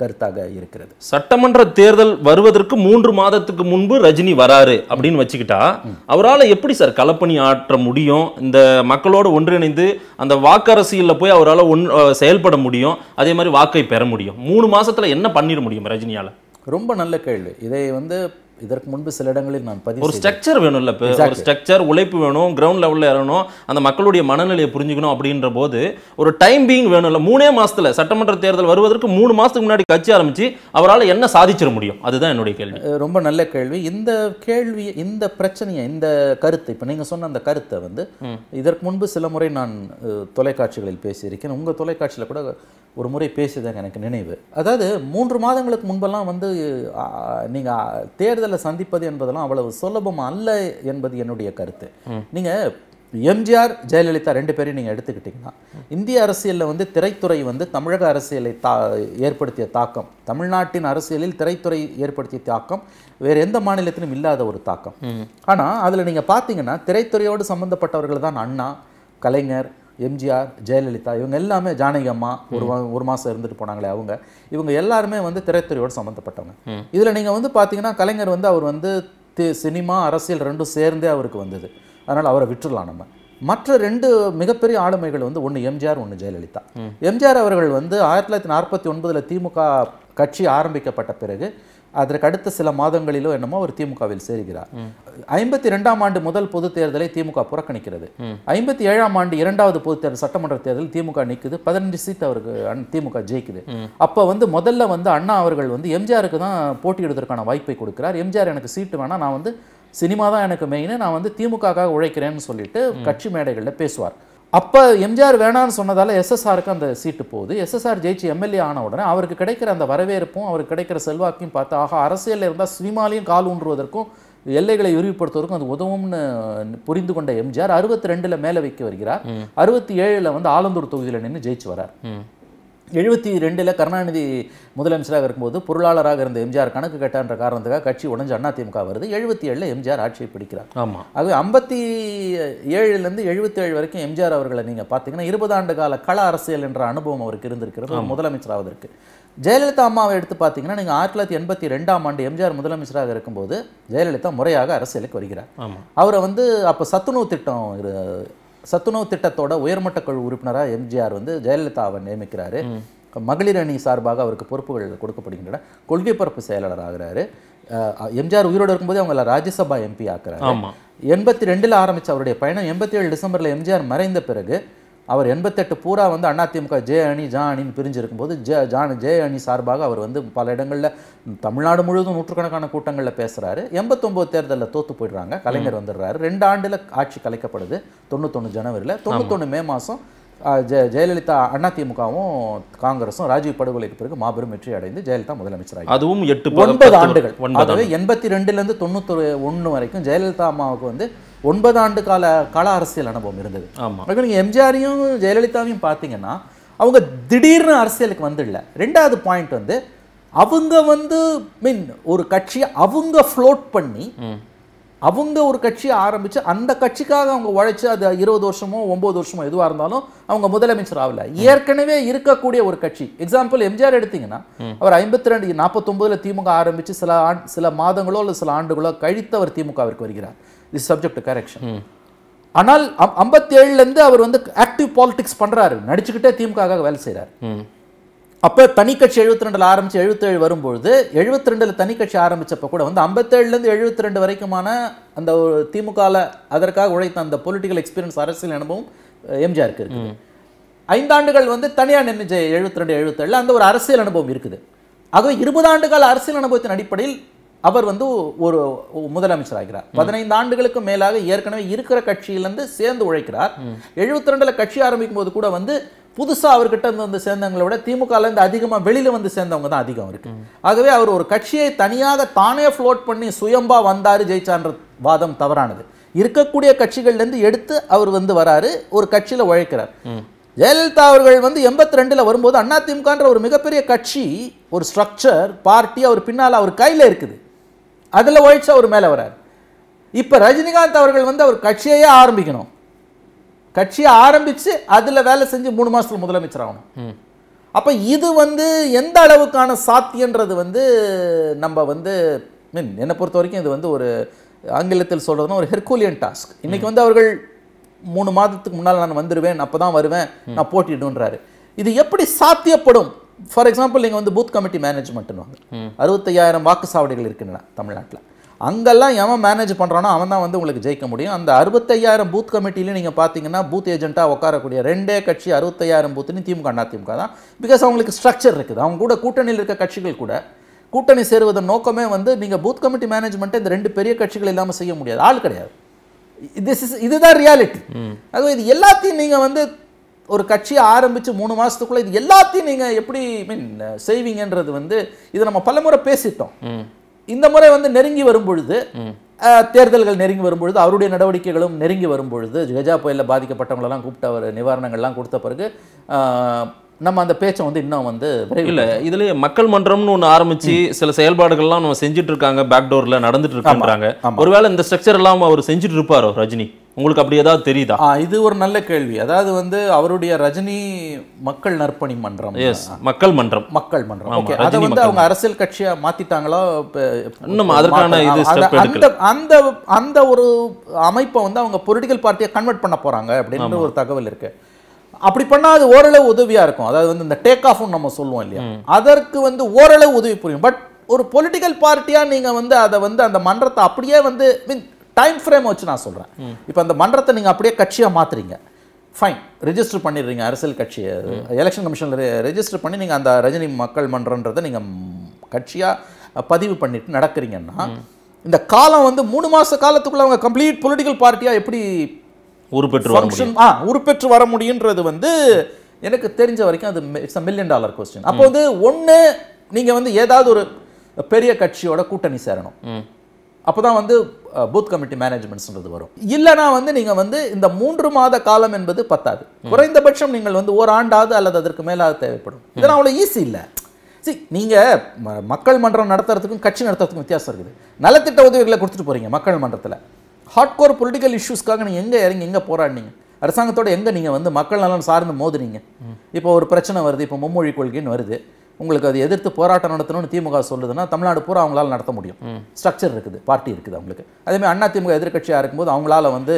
கருத்தாக இருக்கிறது சட்டமன்ற தேர்தல் வருவதற்கு மூன்று மாதத்துக்கு முன்பு ரஜினி வராரு அப்படின்னு வச்சுக்கிட்டா அவரால் எப்படி சார் களப்பணி ஆற்ற முடியும் இந்த மக்களோடு ஒன்றிணைந்து அந்த வாக்கரசியலில் போய் அவரால் ஒன் செயல்பட முடியும் அதே மாதிரி வாக்கை பெற முடியும் மூணு மாதத்தில் என்ன பண்ணிட முடியும் ரஜினியால் ரொம்ப நல்ல கேள்வி இதை வந்து இதற்கு முன்பு சில இடங்களில் நான் பதிவு ஒரு ஸ்ட்ரக்சர் வேணும்ல இப்போ ஒரு ஸ்ட்ரக்சர் உழைப்பு வேணும் கிரவுண்ட் லெவலில் இறங்கணும் அந்த மக்களுடைய மனநிலையை புரிஞ்சுக்கணும் அப்படின்ற போது ஒரு டைம் பீங் வேணும்ல மூணே மாதத்தில் சட்டமன்ற தேர்தல் வருவதற்கு மூணு மாதத்துக்கு முன்னாடி கட்சி ஆரம்பித்து அவரால் என்ன சாதிச்சிட முடியும் அதுதான் என்னுடைய கேள்வி ரொம்ப நல்ல கேள்வி இந்த கேள்வி இந்த பிரச்சனையை இந்த கருத்து இப்போ நீங்கள் சொன்ன அந்த கருத்தை வந்து இதற்கு முன்பு சில முறை நான் தொலைக்காட்சிகளில் பேசியிருக்கேன் உங்கள் தொலைக்காட்சியில் கூட ஒரு முறை பேசியதாக எனக்கு நினைவு அதாவது மூன்று மாதங்களுக்கு முன்பெல்லாம் வந்து நீங்கள் தேர்தலை சந்திப்பது என்பதெல்லாம் அவ்வளவு சுலபம் அல்ல என்பது என்னுடைய கருத்து நீங்கள் எம்ஜிஆர் ஜெயலலிதா ரெண்டு பேரையும் நீங்கள் எடுத்துக்கிட்டிங்கன்னா இந்திய அரசியலில் வந்து திரைத்துறை வந்து தமிழக அரசியலை தா ஏற்படுத்திய தாக்கம் தமிழ்நாட்டின் அரசியலில் திரைத்துறை ஏற்படுத்திய தாக்கம் வேறு எந்த மாநிலத்திலும் இல்லாத ஒரு தாக்கம் ஆனால் அதில் நீங்கள் பார்த்தீங்கன்னா திரைத்துறையோடு சம்மந்தப்பட்டவர்கள் தான் அண்ணா கலைஞர் எம்ஜிஆர் ஜெயலலிதா இவங்க எல்லாமே ஜானகி அம்மா ஒரு ஒரு மாதம் இருந்துட்டு போனாங்களே அவங்க இவங்க எல்லாருமே வந்து திரைத்துறையோடு சம்மந்தப்பட்டவங்க இதில் நீங்கள் வந்து பார்த்தீங்கன்னா கலைஞர் வந்து அவர் வந்து சினிமா அரசியல் ரெண்டும் சேர்ந்தே அவருக்கு வந்தது அதனால் அவரை விட்டுடலாம் நம்ம மற்ற ரெண்டு மிகப்பெரிய ஆளுமைகள் வந்து ஒன்று எம்ஜிஆர் ஒன்று ஜெயலலிதா எம்ஜிஆர் அவர்கள் வந்து ஆயிரத்தி தொள்ளாயிரத்தி நாற்பத்தி ஒன்பதில் திமுக கட்சி ஆரம்பிக்கப்பட்ட பிறகு அதற்கு அடுத்த சில மாதங்களிலோ என்னமோ அவர் திமுகவில் சேருகிறார் ஐம்பத்தி ரெண்டாம் ஆண்டு முதல் பொது தேர்தலை திமுக புறக்கணிக்கிறது ஐம்பத்தி ஏழாம் ஆண்டு இரண்டாவது பொது தேர்தல் சட்டமன்ற தேர்தல் திமுக நிற்குது பதினஞ்சு சீட் அவருக்கு திமுக ஜெயிக்குது அப்போ வந்து முதல்ல வந்து அண்ணா அவர்கள் வந்து எம்ஜிஆருக்கு தான் போட்டியிடுவதற்கான வாய்ப்பை கொடுக்கிறார் எம்ஜிஆர் எனக்கு சீட்டு வேணா நான் வந்து சினிமா தான் எனக்கு மெயின் நான் வந்து திமுக உழைக்கிறேன்னு சொல்லிட்டு கட்சி மேடைகளில் பேசுவார் அப்போ எம்ஜிஆர் வேணான்னு சொன்னதால் எஸ்எஸ்ஆருக்கு அந்த சீட்டு போகுது எஸ்எஸ்ஆர் ஜெயிச்சு எம்எல்ஏ ஆன உடனே அவருக்கு கிடைக்கிற அந்த வரவேற்பும் அவருக்கு கிடைக்கிற செல்வாக்கையும் பார்த்து ஆக அரசியலில் இருந்தால் சினிமாலையும் கால் ஊன்றுவதற்கும் எல்லைகளை விரிவுபடுத்துவதற்கும் அது உதவும்னு புரிந்து கொண்ட எம்ஜிஆர் அறுபத்தி ரெண்டில் மேலே வைக்க வருகிறார் அறுபத்தி ஏழில் வந்து ஆலந்தூர் தொகுதியில் நின்று ஜெயிச்சு வரார் எழுபத்தி ரெண்டில் கருணாநிதி முதலமைச்சராக இருக்கும்போது பொருளாளராக இருந்த எம்ஜிஆர் கணக்கு கட்டான்ற காரணத்துக்காக கட்சி உடஞ்சு அதிமுக வருது எழுபத்தி ஏழில் எம்ஜிஆர் ஆட்சியை பிடிக்கிறார் ஆமாம் அது ஐம்பத்தி ஏழுலேருந்து எழுபத்தி ஏழு வரைக்கும் எம்ஜிஆர் அவர்களை நீங்கள் பார்த்தீங்கன்னா இருபது ஆண்டு கால கள அரசியல் என்ற அனுபவம் அவருக்கு இருந்திருக்கிறது முதலமைச்சராவதற்கு ஜெயலலிதா அம்மாவை எடுத்து பார்த்தீங்கன்னா நீங்கள் ஆயிரத்தி தொள்ளாயிரத்தி எண்பத்தி ரெண்டாம் ஆண்டு எம்ஜிஆர் முதலமைச்சராக இருக்கும்போது ஜெயலலிதா முறையாக அரசியலுக்கு வருகிறார் அவரை வந்து அப்போ சத்துணவு திட்டம் சத்துணவு திட்டத்தோட உயர்மட்ட குழு உறுப்பினராக எம்ஜிஆர் வந்து ஜெயலலிதா அவர் நியமிக்கிறாரு மகளிர் அணி சார்பாக அவருக்கு பொறுப்புகள் கொடுக்கப்படுகின்றன கொள்கை பரப்பு செயலாளர் ஆகிறாரு எம்ஜிஆர் உயிரோடு இருக்கும்போது அவங்கள ராஜ்யசபா எம்பி ஆக்குறாரு எண்பத்தி ரெண்டில் ஆரம்பித்த அவருடைய பயணம் எண்பத்தி ஏழு டிசம்பரில் எம்ஜிஆர் மறைந்த பிறகு அவர் எண்பத்தெட்டு பூரா வந்து அதிமுக ஜே அணி ஜா அணின்னு போது ஜே ஜான் ஜே அணி சார்பாக அவர் வந்து பல இடங்களில் தமிழ்நாடு முழுவதும் நூற்றுக்கணக்கான கூட்டங்களில் பேசுகிறாரு எண்பத்தொம்போது தேர்தலில் தோற்று போயிடுறாங்க கலைஞர் வந்துடுறாரு ரெண்டு ஆண்டில் ஆட்சி கலைக்கப்படுது தொண்ணூத்தொன்று ஜனவரியில் தொண்ணூத்தொன்று மே மாதம் ஜெ ஜெயலலிதா அதிமுகவும் காங்கிரஸும் ராஜீவ் படுகொலைக்கு பிறகு மாபெரும் வெற்றி அடைந்து ஜெயலலிதா முதலமைச்சராக அதுவும் எட்டு ஒன்பது ஆண்டுகள் ஆகவே எண்பத்தி ரெண்டுலேருந்து தொண்ணூத்தொரு ஒன்று வரைக்கும் ஜெயலலிதா அம்மாவுக்கு வந்து ஒன்பது ஆண்டு கால கால அரசியல் அனுபவம் இருந்தது ஆமாம் நீங்கள் எம்ஜிஆரையும் ஜெயலலிதாவையும் பார்த்தீங்கன்னா அவங்க திடீர்னு அரசியலுக்கு இல்லை ரெண்டாவது பாயிண்ட் வந்து அவங்க வந்து மீன் ஒரு கட்சியை அவங்க ஃப்ளோட் பண்ணி அவங்க ஒரு கட்சியை ஆரம்பித்து அந்த கட்சிக்காக அவங்க உழைச்சி அது இருபது வருஷமோ ஒம்பது வருஷமோ எதுவாக இருந்தாலும் அவங்க முதலமைச்சர் ஆகல ஏற்கனவே இருக்கக்கூடிய ஒரு கட்சி எக்ஸாம்பிள் எம்ஜிஆர் எடுத்தீங்கன்னா அவர் ஐம்பத்தி ரெண்டு நாற்பத்தொம்பதில் திமுக ஆரம்பித்து சில ஆண் சில மாதங்களோ இல்லை சில ஆண்டுகளோ கழித்து அவர் திமுகவிற்கு வருகிறார் இஸ் சப்ஜெக்ட் டு கரெக்ஷன் ஆனால் ஐம்பத்தி ஏழுலேருந்து அவர் வந்து ஆக்டிவ் பாலிடிக்ஸ் பண்ணுறாரு நடிச்சுக்கிட்டே திமுகவுக்காக வேலை செய்கிறார் அப்போ தனி கட்சி எழுபத்தி ரெண்டில் ஆரம்பித்து எழுபத்தேழு வரும்பொழுது எழுபத்தி ரெண்டில் தனி கட்சி ஆரம்பித்தப்போ கூட வந்து ஐம்பத்தேழுலேருந்து எழுபத்தி ரெண்டு வரைக்குமான அந்த ஒரு திமுகவில் அதற்காக உழைத்த அந்த பொலிட்டிக்கல் எக்ஸ்பீரியன்ஸ் அரசியல் அனுபவம் எம்ஜிஆருக்கு இருக்குது ஐந்தாண்டுகள் வந்து தனியாக நின்று எழுபத்தி ரெண்டு எழுபத்தேழில் அந்த ஒரு அரசியல் அனுபவம் இருக்குது ஆகவே இருபது ஆண்டுகால அரசியல் அனுபவத்தின் அடிப்படையில் அவர் வந்து ஒரு முதலமைச்சர் ஆகிறார் பதினைந்து ஆண்டுகளுக்கு மேலாக ஏற்கனவே இருக்கிற கட்சியிலிருந்து சேர்ந்து உழைக்கிறார் எழுபத்தி ரெண்டுல கட்சி ஆரம்பிக்கும் போது கூட வந்து புதுசாக அவர்கிட்ட இருந்து வந்து சேர்ந்தவங்களை விட திமுகலேருந்து அதிகமாக வெளியில் வந்து சேர்ந்தவங்க தான் அதிகம் இருக்கு ஆகவே அவர் ஒரு கட்சியை தனியாக தானே ஃப்ளோட் பண்ணி சுயம்பா வந்தார் ஜெயிச்சான்ற வாதம் தவறானது இருக்கக்கூடிய கட்சிகள்லேருந்து எடுத்து அவர் வந்து வராரு ஒரு கட்சியில் உழைக்கிறார் ஜெயலலிதா அவர்கள் வந்து எண்பத்தி ரெண்டில் வரும்போது திமுகன்ற ஒரு மிகப்பெரிய கட்சி ஒரு ஸ்ட்ரக்சர் பார்ட்டி அவர் பின்னால் அவர் கையில் இருக்குது அதில் ஒழிச்சு அவர் மேலே வரார் இப்போ ரஜினிகாந்த் அவர்கள் வந்து அவர் கட்சியையே ஆரம்பிக்கணும் கட்சியை ஆரம்பித்து அதில் வேலை செஞ்சு மூணு மாதத்தில் முதலமைச்சர் ஆகணும் அப்போ இது வந்து எந்த அளவுக்கான சாத்தியன்றது வந்து நம்ம வந்து மீன் என்னை பொறுத்த வரைக்கும் இது வந்து ஒரு ஆங்கிலத்தில் சொல்கிறதுனா ஒரு ஹெர்கூலியன் டாஸ்க் இன்றைக்கி வந்து அவர்கள் மூணு மாதத்துக்கு முன்னால் நான் வந்துடுவேன் அப்போ தான் வருவேன் நான் போட்டிடுன்றாரு இது எப்படி சாத்தியப்படும் ஃபார் எக்ஸாம்பிள் நீங்கள் வந்து பூத் கமிட்டி மேனேஜ்மெண்ட்னு வாங்க அறுபத்தையாயிரம் வாக்கு சாவடிகள் இருக்குன்னா தமிழ்நாட்டில் அங்கெல்லாம் எவன் மேனேஜ் பண்ணுறானோ அவன் தான் வந்து உங்களுக்கு ஜெயிக்க முடியும் அந்த அறுபத்தையாயிரம் பூத் கமிட்டிலையும் நீங்கள் பார்த்தீங்கன்னா பூத் ஏஜென்ட்டாக உட்காரக்கூடிய ரெண்டே கட்சி அறுபத்தையாயிரம் பூத்துன்னு திமுக அண்ணா திமுக தான் பிகாஸ் அவங்களுக்கு ஸ்ட்ரக்சர் இருக்குது அவங்க கூட கூட்டணியில் இருக்க கட்சிகள் கூட கூட்டணி சேருவதன் நோக்கமே வந்து நீங்கள் பூத் கமிட்டி மேனேஜ்மெண்ட்டை இந்த ரெண்டு பெரிய கட்சிகள் இல்லாமல் செய்ய முடியாது ஆள் கிடையாது திஸ் இஸ் இதுதான் ரியாலிட்டி அதுவும் இது எல்லாத்தையும் நீங்கள் வந்து ஒரு கட்சியை ஆரம்பித்து மூணு மாதத்துக்குள்ளே இது எல்லாத்தையும் நீங்கள் எப்படி மீன் செய்வீங்கன்றது வந்து இதை நம்ம பலமுறை பேசிட்டோம் இந்த முறை வந்து நெருங்கி வரும் பொழுது தேர்தல்கள் நெருங்கி வரும்பொழுது அவருடைய நடவடிக்கைகளும் நெருங்கி வரும்பொழுது கஜா புயலில் பாதிக்கப்பட்டவங்களெல்லாம் கூப்பிட்ட அவர் நிவாரணங்கள்லாம் கொடுத்த பிறகு நம்ம அந்த பேச்சை வந்து இன்னும் வந்து இல்லை இதுலேயே மக்கள் மன்றம்னு ஒன்று ஆரம்பித்து சில செயல்பாடுகள்லாம் நம்ம செஞ்சுட்டு இருக்காங்க பேக்டோரில் நடந்துட்டு இருக்காங்க ஒருவேளை இந்த ஸ்ட்ரக்சர் எல்லாம் அவர் செஞ்சுட்டு இருப்பாரோ ரஜினி உங்களுக்கு அப்படி ஏதாவது தெரியுதா இது ஒரு நல்ல கேள்வி அதாவது வந்து அவருடைய ரஜினி மக்கள் நற்பணி மன்றம் எஸ் மக்கள் மன்றம் மக்கள் மன்றம் ஓகே அது வந்து அவங்க அரசியல் கட்சியா மாத்திட்டாங்களா இன்னும் அதற்கான இது அந்த அந்த அந்த ஒரு அமைப்பை வந்து அவங்க பொலிட்டிக்கல் பார்ட்டியை கன்வெர்ட் பண்ண போறாங்க அப்படின்ற ஒரு தகவல் இருக்கு அப்படி பண்ணா அது ஓரளவு உதவியா இருக்கும் அதாவது வந்து இந்த டேக் ஆஃப்னு நம்ம சொல்லுவோம் இல்லையா அதற்கு வந்து ஓரளவு உதவி புரியும் பட் ஒரு பொலிட்டிக்கல் பார்ட்டியா நீங்க வந்து அதை வந்து அந்த மன்றத்தை அப்படியே வந்து மீன் டைம் ஃப்ரேம் வச்சு நான் சொல்கிறேன் இப்போ அந்த மன்றத்தை நீங்கள் அப்படியே கட்சியாக மாற்றுறீங்க ஃபைன் ரிஜிஸ்டர் பண்ணிடுறீங்க அரசியல் கட்சி எலெக்ஷன் கமிஷனில் ரெஜிஸ்டர் பண்ணி நீங்கள் அந்த ரஜினி மக்கள் மன்றன்றதை நீங்கள் கட்சியாக பதிவு பண்ணிட்டு நடக்கிறீங்கன்னா இந்த காலம் வந்து மூணு மாத காலத்துக்குள்ள அவங்க கம்ப்ளீட் பொலிட்டிக்கல் பார்ட்டியாக எப்படி உருப்பெற்று ஆ உருப்பெற்று வர முடியுன்றது வந்து எனக்கு தெரிஞ்ச வரைக்கும் அது it's a million dollar question அப்போ வந்து ஒன்று நீங்கள் வந்து ஏதாவது ஒரு பெரிய கட்சியோட கூட்டணி சேரணும் அப்போ தான் வந்து பூத் கமிட்டி மேனேஜ்மெண்ட்ஸ்ன்றது வரும் இல்லைனா வந்து நீங்கள் வந்து இந்த மூன்று மாத காலம் என்பது பத்தாது குறைந்தபட்சம் நீங்கள் வந்து ஒரு ஆண்டாவது அல்லது அதற்கு மேலாக தேவைப்படும் இதெல்லாம் அவ்வளோ ஈஸி இல்லை சரி நீங்கள் மக்கள் மன்றம் நடத்துறதுக்கும் கட்சி நடத்துறதுக்கும் வித்தியாசம் இருக்குது நலத்திட்ட உதவிகளை கொடுத்துட்டு போகிறீங்க மக்கள் மன்றத்தில் ஹார்ட்கோர் பொலிட்டிக்கல் இஷ்யூஸ்க்காக நீங்கள் எங்கே இறங்கி எங்கே போராடினீங்க அரசாங்கத்தோட எங்கே நீங்கள் வந்து மக்கள் நலன் சார்ந்து மோதுறீங்க இப்போ ஒரு பிரச்சனை வருது இப்போ மும்மொழி கொள்கைன்னு வருது உங்களுக்கு அது எதிர்த்து போராட்டம் நடத்தணும்னு திமுக சொல்லுதுன்னா தமிழ்நாடு பூரா அவங்களால நடத்த முடியும் ஸ்ட்ரக்சர் இருக்குது பார்ட்டி இருக்குது அவங்களுக்கு அதேமாதிரி அண்ணா திமுக எதிர்கட்சியாக இருக்கும்போது அவங்களால வந்து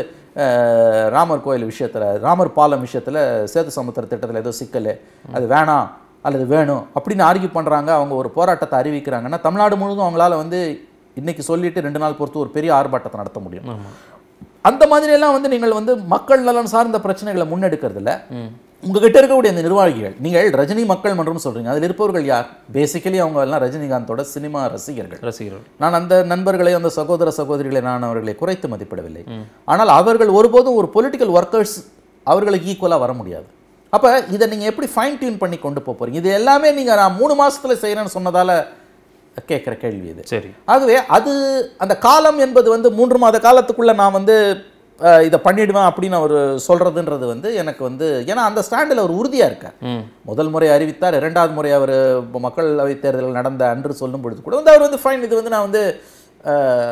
ராமர் கோயில் விஷயத்தில் ராமர் பாலம் விஷயத்தில் சேது சமுத்திர திட்டத்தில் ஏதோ சிக்கல் அது வேணாம் அல்லது வேணும் அப்படின்னு ஆர்கியூ பண்ணுறாங்க அவங்க ஒரு போராட்டத்தை அறிவிக்கிறாங்கன்னா தமிழ்நாடு முழுவதும் அவங்களால வந்து இன்றைக்கி சொல்லிட்டு ரெண்டு நாள் பொறுத்து ஒரு பெரிய ஆர்ப்பாட்டத்தை நடத்த முடியும் அந்த மாதிரியெல்லாம் வந்து நீங்கள் வந்து மக்கள் நலன் சார்ந்த பிரச்சனைகளை முன்னெடுக்கிறதில்ல உங்ககிட்ட இருக்கக்கூடிய இந்த நிர்வாகிகள் நீங்கள் ரஜினி மக்கள் மன்றம் சொல்கிறீங்க அதில் இருப்பவர்கள் யார் பேசிக்கலி அவங்க எல்லாம் ரஜினிகாந்தோட சினிமா ரசிகர்கள் ரசிகர்கள் நான் அந்த நண்பர்களை அந்த சகோதர சகோதரிகளை நான் அவர்களை குறைத்து மதிப்பிடவில்லை ஆனால் அவர்கள் ஒருபோதும் ஒரு பொலிட்டிக்கல் ஒர்க்கர்ஸ் அவர்களுக்கு ஈக்குவலாக வர முடியாது அப்போ இதை நீங்கள் எப்படி ஃபைன் டியூன் பண்ணி கொண்டு போக போகிறீங்க இது எல்லாமே நீங்கள் நான் மூணு மாதத்தில் செய்கிறேன்னு சொன்னதால் கேட்குற கேள்வி இது சரி ஆகவே அது அந்த காலம் என்பது வந்து மூன்று மாத காலத்துக்குள்ளே நான் வந்து இதை பண்ணிடுவேன் அப்படின்னு அவர் சொல்கிறதுன்றது வந்து எனக்கு வந்து ஏன்னா அந்த ஸ்டாண்டில் அவர் உறுதியாக இருக்கார் முதல் முறை அறிவித்தார் இரண்டாவது முறை அவர் மக்களவை தேர்தல் நடந்த அன்று சொல்லும் பொழுது கூட வந்து அவர் வந்து ஃபைன் இது வந்து நான் வந்து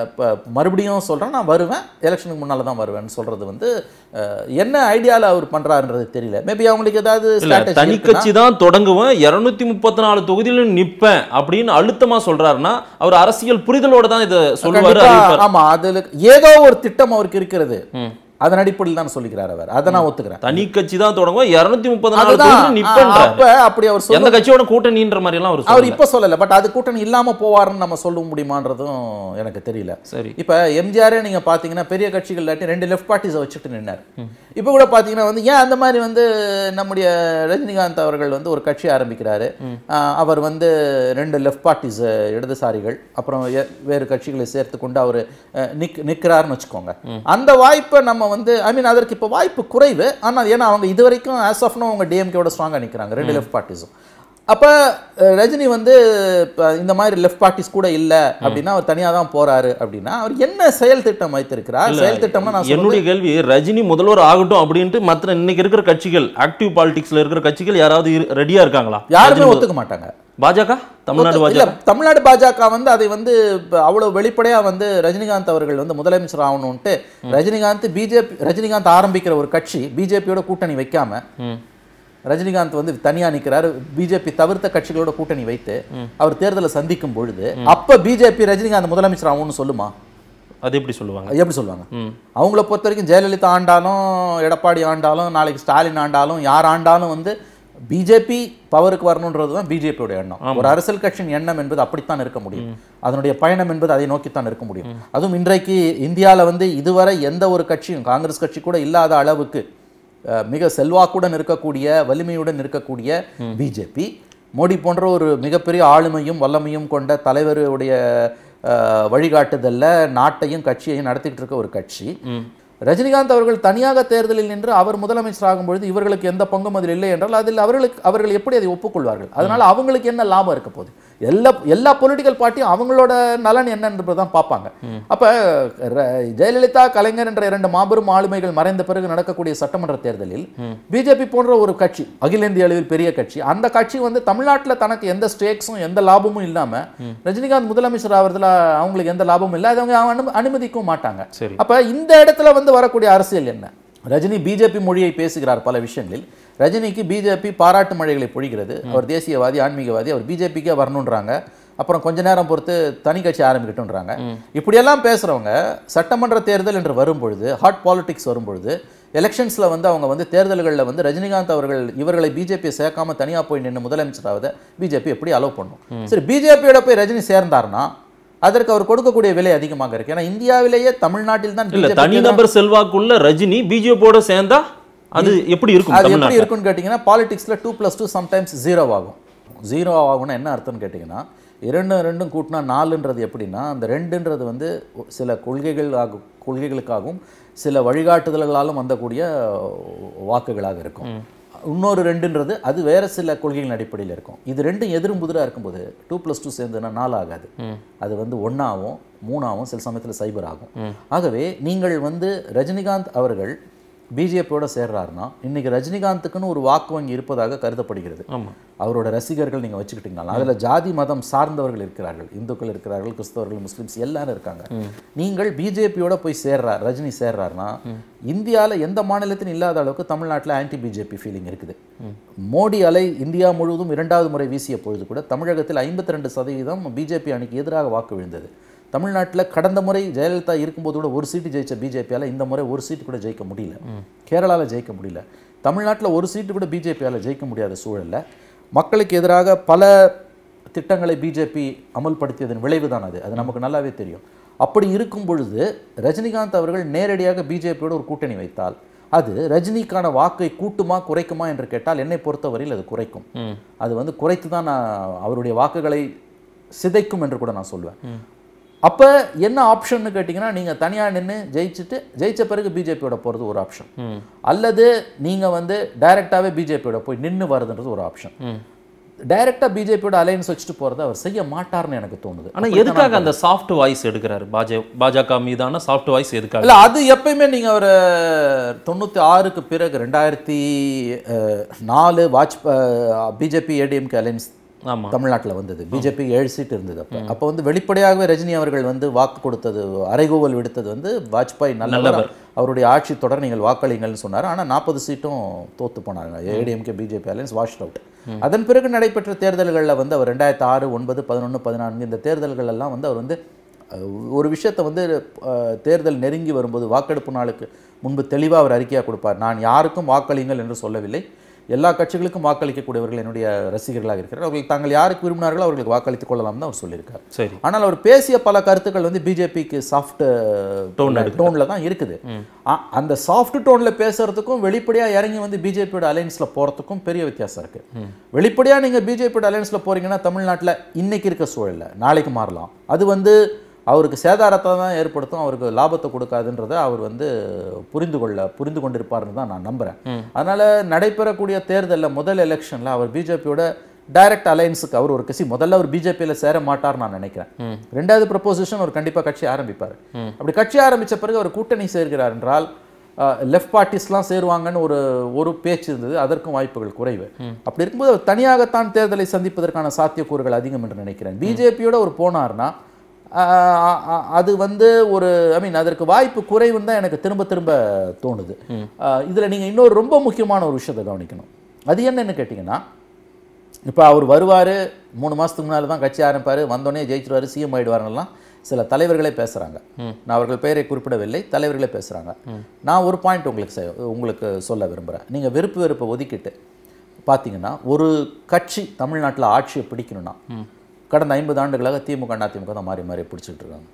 இப்போ மறுபடியும் சொல்கிறேன் நான் வருவேன் எலெக்ஷனுக்கு முன்னால் தான் வருவேன்னு சொல்கிறது வந்து என்ன ஐடியாவில் அவர் பண்ணுறாருன்றது தெரியல மேபி அவங்களுக்கு ஏதாவது தனி கட்சி தான் தொடங்குவேன் இரநூத்தி முப்பத்தி நாலு தொகுதியில் நிற்பேன் அப்படின்னு அழுத்தமாக சொல்கிறாருன்னா அவர் அரசியல் புரிதலோடு தான் இதை சொல்லுவார் ஆமாம் அதில் ஏதோ ஒரு திட்டம் அவருக்கு இருக்கிறது அதன் அடிப்படையில் தான் சொல்லிக்கிறார் அவர் அதை நான் ஒத்துக்கிறேன் தனி கட்சி தான் தொடங்கும் இருநூத்தி முப்பது அப்ப அப்படி அவர் எந்த கட்சியோட கூட்டணின்ற மாதிரி எல்லாம் அவர் அவர் இப்ப சொல்லல பட் அது கூட்டணி இல்லாம போவாருன்னு நம்ம சொல்ல முடியுமான்றதும் எனக்கு தெரியல சரி இப்ப எம்ஜிஆர் நீங்க பாத்தீங்கன்னா பெரிய கட்சிகள் இல்லாட்டி ரெண்டு லெஃப்ட் பார்ட்டிஸ் வச்சுட்டு நின்னார் இப்ப கூட பாத்தீங்கன்னா வந்து ஏன் அந்த மாதிரி வந்து நம்முடைய ரஜினிகாந்த் அவர்கள் வந்து ஒரு கட்சி ஆரம்பிக்கிறாரு அவர் வந்து ரெண்டு லெஃப்ட் பார்ட்டிஸ் இடதுசாரிகள் அப்புறம் வேறு கட்சிகளை சேர்த்து கொண்டு அவர் நிக் நிற்கிறாருன்னு வச்சுக்கோங்க அந்த வாய்ப்பை நம்ம வந்து ஐ மீன் அதற்கு இப்போ வாய்ப்பு குறைவு ஆனால் ஏன்னா அவங்க இது வரைக்கும் ஆஸ் ஆஃப்னோ அவங்க டிஎம்கேவோட ஸ்ட்ராங்காக நிற்கிறாங்க ரெண்டு லெஃப்ட் பார்ட்டிஸும் அப்போ ரஜினி வந்து இப்போ இந்த மாதிரி லெஃப்ட் பார்ட்டிஸ் கூட இல்லை அப்படின்னா அவர் தனியாக தான் போறாரு அப்படின்னா அவர் என்ன செயல் திட்டம் வைத்திருக்கிறார் செயல் திட்டம்னா நான் என்னுடைய கேள்வி ரஜினி முதல்வர் ஆகட்டும் அப்படின்ட்டு மற்ற இன்னைக்கு இருக்கிற கட்சிகள் ஆக்டிவ் பாலிடிக்ஸ்ல இருக்கிற கட்சிகள் யாராவது ரெடியா இருக்காங்களா யாருமே ஒத்துக்க மாட்டாங்க பாஜக தமிழ்நாடு பாஜக தமிழ்நாடு பாஜக வந்து அதை வந்து அவ்வளவு வெளிப்படையா வந்து ரஜினிகாந்த் அவர்கள் வந்து முதலமைச்சர் ஆகணும்ட்டு ரஜினிகாந்த் பிஜேபி ரஜினிகாந்த் ஆரம்பிக்கிற ஒரு கட்சி பிஜேபியோட கூட்டணி வைக்காம ரஜினிகாந்த் வந்து தனியா நிற்கிறாரு பிஜேபி தவிர்த்த கட்சிகளோட கூட்டணி வைத்து அவர் தேர்தலை சந்திக்கும் பொழுது அப்ப பிஜேபி ரஜினிகாந்த் முதலமைச்சர் ஆகும்னு சொல்லுமா அது எப்படி சொல்லுவாங்க எப்படி சொல்லுவாங்க அவங்கள பொறுத்த வரைக்கும் ஜெயலலிதா ஆண்டாலும் எடப்பாடி ஆண்டாலும் நாளைக்கு ஸ்டாலின் ஆண்டாலும் யார் ஆண்டாலும் வந்து பிஜேபி பவருக்கு வரணுன்றது தான் பிஜேபியோட எண்ணம் ஒரு அரசியல் கட்சியின் எண்ணம் என்பது அப்படித்தான் இருக்க முடியும் அதனுடைய பயணம் என்பது அதை நோக்கித்தான் இருக்க முடியும் அதுவும் இன்றைக்கு இந்தியாவில் வந்து இதுவரை எந்த ஒரு கட்சியும் காங்கிரஸ் கட்சி கூட இல்லாத அளவுக்கு மிக செல்வாக்குடன் இருக்கக்கூடிய வலிமையுடன் இருக்கக்கூடிய பிஜேபி மோடி போன்ற ஒரு மிகப்பெரிய ஆளுமையும் வல்லமையும் கொண்ட தலைவருடைய வழிகாட்டுதலில் நாட்டையும் கட்சியையும் நடத்திக்கிட்டு இருக்க ஒரு கட்சி ரஜினிகாந்த் அவர்கள் தனியாக தேர்தலில் நின்று அவர் முதலமைச்சர் ஆகும்பொழுது இவர்களுக்கு எந்த பங்கும் அதில் இல்லை என்றால் அதில் அவர்களுக்கு அவர்கள் எப்படி அதை ஒப்புக்கொள்வார்கள் அதனால் அவங்களுக்கு என்ன லாபம் இருக்க போகுது எல்லா எல்லா பொலிட்டிக்கல் பார்ட்டியும் அவங்களோட நலன் என்னன்றது தான் பார்ப்பாங்க அப்போ ஜெயலலிதா கலைஞர் என்ற இரண்டு மாபெரும் ஆளுமைகள் மறைந்த பிறகு நடக்கக்கூடிய சட்டமன்ற தேர்தலில் பிஜேபி போன்ற ஒரு கட்சி அகில இந்திய அளவில் பெரிய கட்சி அந்த கட்சி வந்து தமிழ்நாட்டில் தனக்கு எந்த ஸ்டேக்ஸும் எந்த லாபமும் இல்லாமல் ரஜினிகாந்த் முதலமைச்சர் ஆகிறதுல அவங்களுக்கு எந்த லாபமும் இல்லை அதை அவங்க அனுமதிக்கவும் மாட்டாங்க அப்போ இந்த இடத்துல வந்து வரக்கூடிய அரசியல் என்ன ரஜினி பிஜேபி மொழியை பேசுகிறார் பல விஷயங்களில் ரஜினிக்கு பிஜேபி பாராட்டு மழைகளை பொழிகிறது அவர் தேசியவாதி ஆன்மீகவாதி அவர் பிஜேபிக்கே வரணுன்றாங்க அப்புறம் கொஞ்ச நேரம் பொறுத்து தனி கட்சி ஆரம்பிக்கட்டும்ன்றாங்க இப்படியெல்லாம் பேசுகிறவங்க சட்டமன்ற தேர்தல் என்று வரும்பொழுது ஹாட் பாலிடிக்ஸ் வரும்பொழுது எலெக்ஷன்ஸில் வந்து அவங்க வந்து தேர்தல்களில் வந்து ரஜினிகாந்த் அவர்கள் இவர்களை பிஜேபியை சேர்க்காமல் தனியாக போய் நின்று முதலமைச்சராவது பிஜேபி எப்படி அலோவ் பண்ணும் சரி பிஜேபியோட போய் ரஜினி சேர்ந்தார்னா அதற்கு அவர் கொடுக்கக்கூடிய விலை அதிகமாக இருக்கு ஏன்னா இந்தியாவிலேயே தமிழ்நாட்டில் தான் தனிநபர் செல்வாக்குள்ள ரஜினி பிஜேபியோட சேர்ந்தா அது எப்படி இருக்கும் அது எப்படி இருக்கும்னு கேட்டிங்கன்னா பாலிடிக்ஸில் two plus two sometimes zero ஆகும் ஜீரோ ஆகும்னா என்ன அர்த்தம்னு கேட்டிங்கன்னா இரண்டு ரெண்டும் கூட்டினா நாலுன்றது எப்படின்னா அந்த ரெண்டுன்றது வந்து சில கொள்கைகள் ஆகும் கொள்கைகளுக்காகவும் சில வழிகாட்டுதல்களாலும் வந்தக்கூடிய வாக்குகளாக இருக்கும் இன்னொரு ரெண்டுன்றது அது வேறு சில கொள்கைகளின் அடிப்படையில் இருக்கும் இது ரெண்டும் எதிரும் புதிராக இருக்கும்போது டூ ப்ளஸ் டூ சேர்ந்ததுன்னா நாலு ஆகாது அது வந்து ஒன்றாவும் மூணாவும் சில சமயத்தில் சைபர் ஆகும் ஆகவே நீங்கள் வந்து ரஜினிகாந்த் அவர்கள் பிஜேபியோட சேர்றாருன்னா இன்னைக்கு ரஜினிகாந்துக்குன்னு ஒரு வாக்கு வங்கி இருப்பதாக கருதப்படுகிறது அவரோட ரசிகர்கள் நீங்க வச்சுக்கிட்டீங்கன்னா அதுல ஜாதி மதம் சார்ந்தவர்கள் இருக்கிறார்கள் இந்துக்கள் இருக்கிறார்கள் கிறிஸ்தவர்கள் முஸ்லீம்ஸ் எல்லாரும் இருக்காங்க நீங்கள் பிஜேபியோட போய் சேர்றார் ரஜினி சேர்றாருன்னா இந்தியாவில் எந்த மாநிலத்திலும் இல்லாத அளவுக்கு தமிழ்நாட்டில் ஆன்டி பிஜேபி ஃபீலிங் இருக்குது மோடி அலை இந்தியா முழுவதும் இரண்டாவது முறை வீசிய பொழுது கூட தமிழகத்தில் ஐம்பத்தி ரெண்டு சதவீதம் பிஜேபி அணிக்கு எதிராக வாக்கு விழுந்தது தமிழ்நாட்டில் கடந்த முறை ஜெயலலிதா இருக்கும்போது கூட ஒரு சீட்டு ஜெயித்த பிஜேபியால் இந்த முறை ஒரு சீட்டு கூட ஜெயிக்க முடியல கேரளாவில் ஜெயிக்க முடியல தமிழ்நாட்டில் ஒரு சீட்டு கூட பிஜேபியால் ஜெயிக்க முடியாத சூழலில் மக்களுக்கு எதிராக பல திட்டங்களை பிஜேபி அமல்படுத்தியதன் விளைவு தான் அது அது நமக்கு நல்லாவே தெரியும் அப்படி இருக்கும் பொழுது ரஜினிகாந்த் அவர்கள் நேரடியாக பிஜேபியோட ஒரு கூட்டணி வைத்தால் அது ரஜினிக்கான வாக்கை கூட்டுமா குறைக்குமா என்று கேட்டால் என்னை பொறுத்தவரையில் அது குறைக்கும் அது வந்து குறைத்து தான் நான் அவருடைய வாக்குகளை சிதைக்கும் என்று கூட நான் சொல்வேன் அப்போ என்ன ஆப்ஷன்னு கேட்டிங்கன்னா நீங்கள் தனியாக நின்று ஜெயிச்சுட்டு ஜெயித்த பிறகு பிஜேபியோட போகிறது ஒரு ஆப்ஷன் அல்லது நீங்கள் வந்து டைரெக்டாகவே பிஜேபியோட போய் நின்று வருதுன்றது ஒரு ஆப்ஷன் டைரெக்டாக பிஜேபியோட அலையன்ஸ் வச்சுட்டு போகிறத அவர் செய்ய மாட்டார்னு எனக்கு தோணுது ஆனால் எதுக்காக அந்த சாஃப்ட் வாய்ஸ் எடுக்கிறாரு பாஜ பாஜக மீதான சாஃப்ட் வாய்ஸ் எதுக்காக இல்லை அது எப்பயுமே நீங்கள் ஒரு தொண்ணூற்றி ஆறுக்கு பிறகு ரெண்டாயிரத்தி நாலு வாஜ் பிஜேபி ஏடிஎம்கே அலையன்ஸ் தமிழ்நாட்டில் வந்தது பிஜேபி ஏழு சீட் இருந்தது அப்போ அப்போ வந்து வெளிப்படையாகவே ரஜினி அவர்கள் வந்து வாக்கு கொடுத்தது அரைகோவல் விடுத்தது வந்து வாஜ்பாய் நல்லவர் அவருடைய ஆட்சி தொடர் நீங்கள் வாக்களிங்கள்னு சொன்னார் ஆனால் நாற்பது சீட்டும் தோத்து போனாங்க ADMK BJP alliance wash out அதன் பிறகு நடைபெற்ற தேர்தல்களில் வந்து அவர் ரெண்டாயிரத்து ஆறு ஒன்பது பதினொன்று பதினான்கு இந்த தேர்தல்களெல்லாம் வந்து அவர் வந்து ஒரு விஷயத்தை வந்து தேர்தல் நெருங்கி வரும்போது வாக்கெடுப்பு நாளுக்கு முன்பு தெளிவாக அவர் அறிக்கையாக கொடுப்பார் நான் யாருக்கும் வாக்களிங்கள் என்று சொல்லவில்லை எல்லா கட்சிகளுக்கும் வாக்களிக்கக்கூடியவர்கள் என்னுடைய ரசிகர்களாக இருக்கிறார் அவர்கள் தாங்கள் யாருக்கு விரும்பினார்களோ அவர்களுக்கு வாக்களித்துக் கொள்ளலாம்னு அவர் சொல்லியிருக்கார் சரி ஆனால் அவர் பேசிய பல கருத்துக்கள் வந்து பிஜேபிக்கு சாஃப்ட் டோனில் தான் இருக்குது அந்த சாஃப்ட் டோனில் பேசுறதுக்கும் வெளிப்படையாக இறங்கி வந்து பிஜேபியோட அலையன்ஸில் போகிறதுக்கும் பெரிய வித்தியாசம் இருக்குது வெளிப்படையாக நீங்கள் பிஜேபியோட அலையன்ஸில் போகிறீங்கன்னா தமிழ்நாட்டில் இன்னைக்கு இருக்க சூழலில் நாளைக்கு மாறலாம் அது வந்து அவருக்கு சேதாரத்தை தான் ஏற்படுத்தும் அவருக்கு லாபத்தை கொடுக்காதுன்றதை அவர் வந்து புரிந்து கொள்ள புரிந்து கொண்டிருப்பார்னு தான் நான் நம்புகிறேன் அதனால் நடைபெறக்கூடிய தேர்தலில் முதல் எலெக்ஷனில் அவர் பிஜேபியோட டைரக்ட் அலையன்ஸுக்கு அவர் ஒரு கட்சி முதல்ல அவர் பிஜேபியில் சேர மாட்டார் நான் நினைக்கிறேன் ரெண்டாவது ப்ரப்போசிஷன் அவர் கண்டிப்பாக கட்சி ஆரம்பிப்பார் அப்படி கட்சி ஆரம்பித்த பிறகு அவர் கூட்டணி சேர்கிறார் என்றால் லெஃப்ட் பார்ட்டிஸ்லாம் சேருவாங்கன்னு ஒரு ஒரு பேச்சு இருந்தது அதற்கும் வாய்ப்புகள் குறைவு அப்படி இருக்கும்போது அவர் தனியாகத்தான் தேர்தலை சந்திப்பதற்கான சாத்தியக்கூறுகள் அதிகம் என்று நினைக்கிறேன் பிஜேபியோட அவர் போனார்னா அது வந்து ஒரு ஐ மீன் அதற்கு வாய்ப்பு குறைவுன்னு தான் எனக்கு திரும்ப திரும்ப தோணுது இதில் நீங்கள் இன்னொரு ரொம்ப முக்கியமான ஒரு விஷயத்தை கவனிக்கணும் அது என்னன்னு கேட்டிங்கன்னா இப்போ அவர் வருவார் மூணு மாதத்துக்கு முன்னால் தான் கட்சி ஆரம்பிப்பார் வந்தோடனே ஜெயிச்சிருவார் சிஎம் ஆகிடுவாருலாம் சில தலைவர்களே பேசுகிறாங்க நான் அவர்கள் பெயரை குறிப்பிடவில்லை தலைவர்களே பேசுகிறாங்க நான் ஒரு பாயிண்ட் உங்களுக்கு உங்களுக்கு சொல்ல விரும்புகிறேன் நீங்கள் விருப்பு வெறுப்பை ஒதுக்கிட்டு பார்த்தீங்கன்னா ஒரு கட்சி தமிழ்நாட்டில் ஆட்சியை பிடிக்கணும்னா கடந்த ஐம்பது ஆண்டுகளாக திமுக அதிமுக தான் மாறி மாறி பிடிச்சிட்டு இருக்காங்க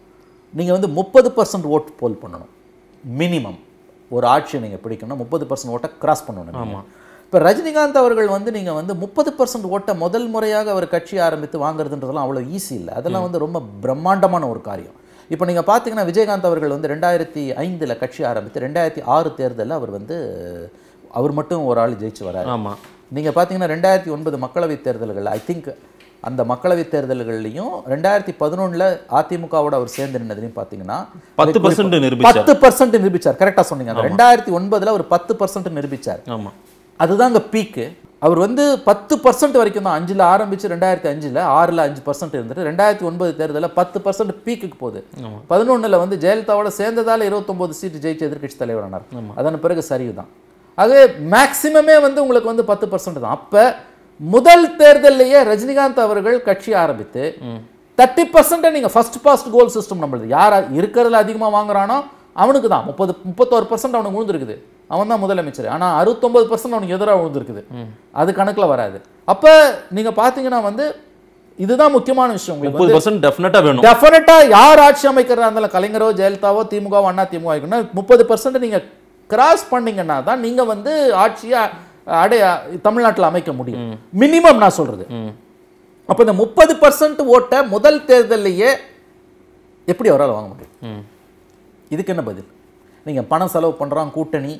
நீங்கள் வந்து முப்பது பர்சன்ட் ஓட் போல் பண்ணணும் மினிமம் ஒரு ஆட்சியை நீங்கள் பிடிக்கணும் முப்பது பர்சன்ட் ஓட்டை கிராஸ் பண்ணணும் இப்போ ரஜினிகாந்த் அவர்கள் வந்து நீங்கள் வந்து முப்பது பர்சன்ட் ஓட்டை முதல் முறையாக அவர் கட்சி ஆரம்பித்து வாங்குறதுன்றதெல்லாம் அவ்வளோ ஈஸி இல்லை அதெல்லாம் வந்து ரொம்ப பிரம்மாண்டமான ஒரு காரியம் இப்போ நீங்கள் பார்த்தீங்கன்னா விஜயகாந்த் அவர்கள் வந்து ரெண்டாயிரத்தி ஐந்தில் கட்சி ஆரம்பித்து ரெண்டாயிரத்தி ஆறு தேர்தலில் அவர் வந்து அவர் மட்டும் ஒரு ஆள் ஜெயிச்சு வராரு ஆமாம் நீங்கள் பார்த்தீங்கன்னா ரெண்டாயிரத்தி ஒன்பது மக்களவைத் தேர்தல்கள் ஐ திங்க் அந்த மக்களவைத் தேர்தல்கள்லையும் ரெண்டாயிரத்தி பதினொன்னுல அதிமுகவோட அவர் சேர்ந்து நின்னதுலையும் பார்த்தீங்கன்னா பத்து பர்சன்ட் நிரூபிச்சார் பத்து கரெக்டாக சொன்னீங்க ரெண்டாயிரத்தி ஒன்பதில் அவர் பத்து பர்சன்ட் நிரூபிச்சார் அதுதான் அங்கே பீக்கு அவர் வந்து பத்து பர்சன்ட் வரைக்கும் தான் அஞ்சில் ஆரம்பித்து ரெண்டாயிரத்தி அஞ்சில் ஆறில் அஞ்சு பர்சன்ட் இருந்துட்டு ரெண்டாயிரத்தி ஒன்பது தேர்தலில் பத்து பர்சன்ட் பீக்குக்கு போகுது பதினொன்னுல வந்து ஜெயலலிதாவோட சேர்ந்ததால் இருபத்தொம்போது சீட்டு ஜெயிச்சு எதிர்கட்சி தலைவரானார் அதன் பிறகு சரிவு தான் அது மேக்சிமமே வந்து உங்களுக்கு வந்து பத்து பர்சன்ட் தான் அப்போ முதல் தேர்தலையே ரஜினிகாந்த் அவர்கள் கட்சி ஆரம்பித்து தேர்ட்டி பர்சன்ட்டை நீங்கள் ஃபஸ்ட் பாஸ்ட் கோல் சிஸ்டம் நம்மளது யார் இருக்கிறதுல அதிகமாக வாங்குறானோ அவனுக்கு தான் முப்பது முப்பத்தோரு பர்சன்ட் அவனுக்கு விழுந்துருக்குது அவன் தான் முதலமைச்சர் ஆனால் அறுபத்தொம்பது பர்சன்ட் அவனுக்கு எதிராக விழுந்துருக்குது அது கணக்கில் வராது அப்போ நீங்கள் பார்த்தீங்கன்னா வந்து இதுதான் முக்கியமான விஷயம் உங்களுக்கு டெஃபினட்டா யார் ஆட்சி அமைக்கிறதா இருந்தாலும் கலைஞரோ ஜெயலலிதாவோ திமுகவோ அண்ணா திமுக முப்பது பர்சன்ட் நீங்க கிராஸ் பண்ணீங்கன்னா தான் நீங்க வந்து ஆட்சியை அடைய தமிழ்நாட்டில் அமைக்க முடியும் மினிமம் நான் சொல்றது அப்போ இந்த முப்பது பர்சன்ட் ஓட்டை முதல் தேர்தலையே எப்படி அவரால் வாங்க முடியும் இதுக்கு என்ன பதில் நீங்கள் பணம் செலவு பண்ணுறான் கூட்டணி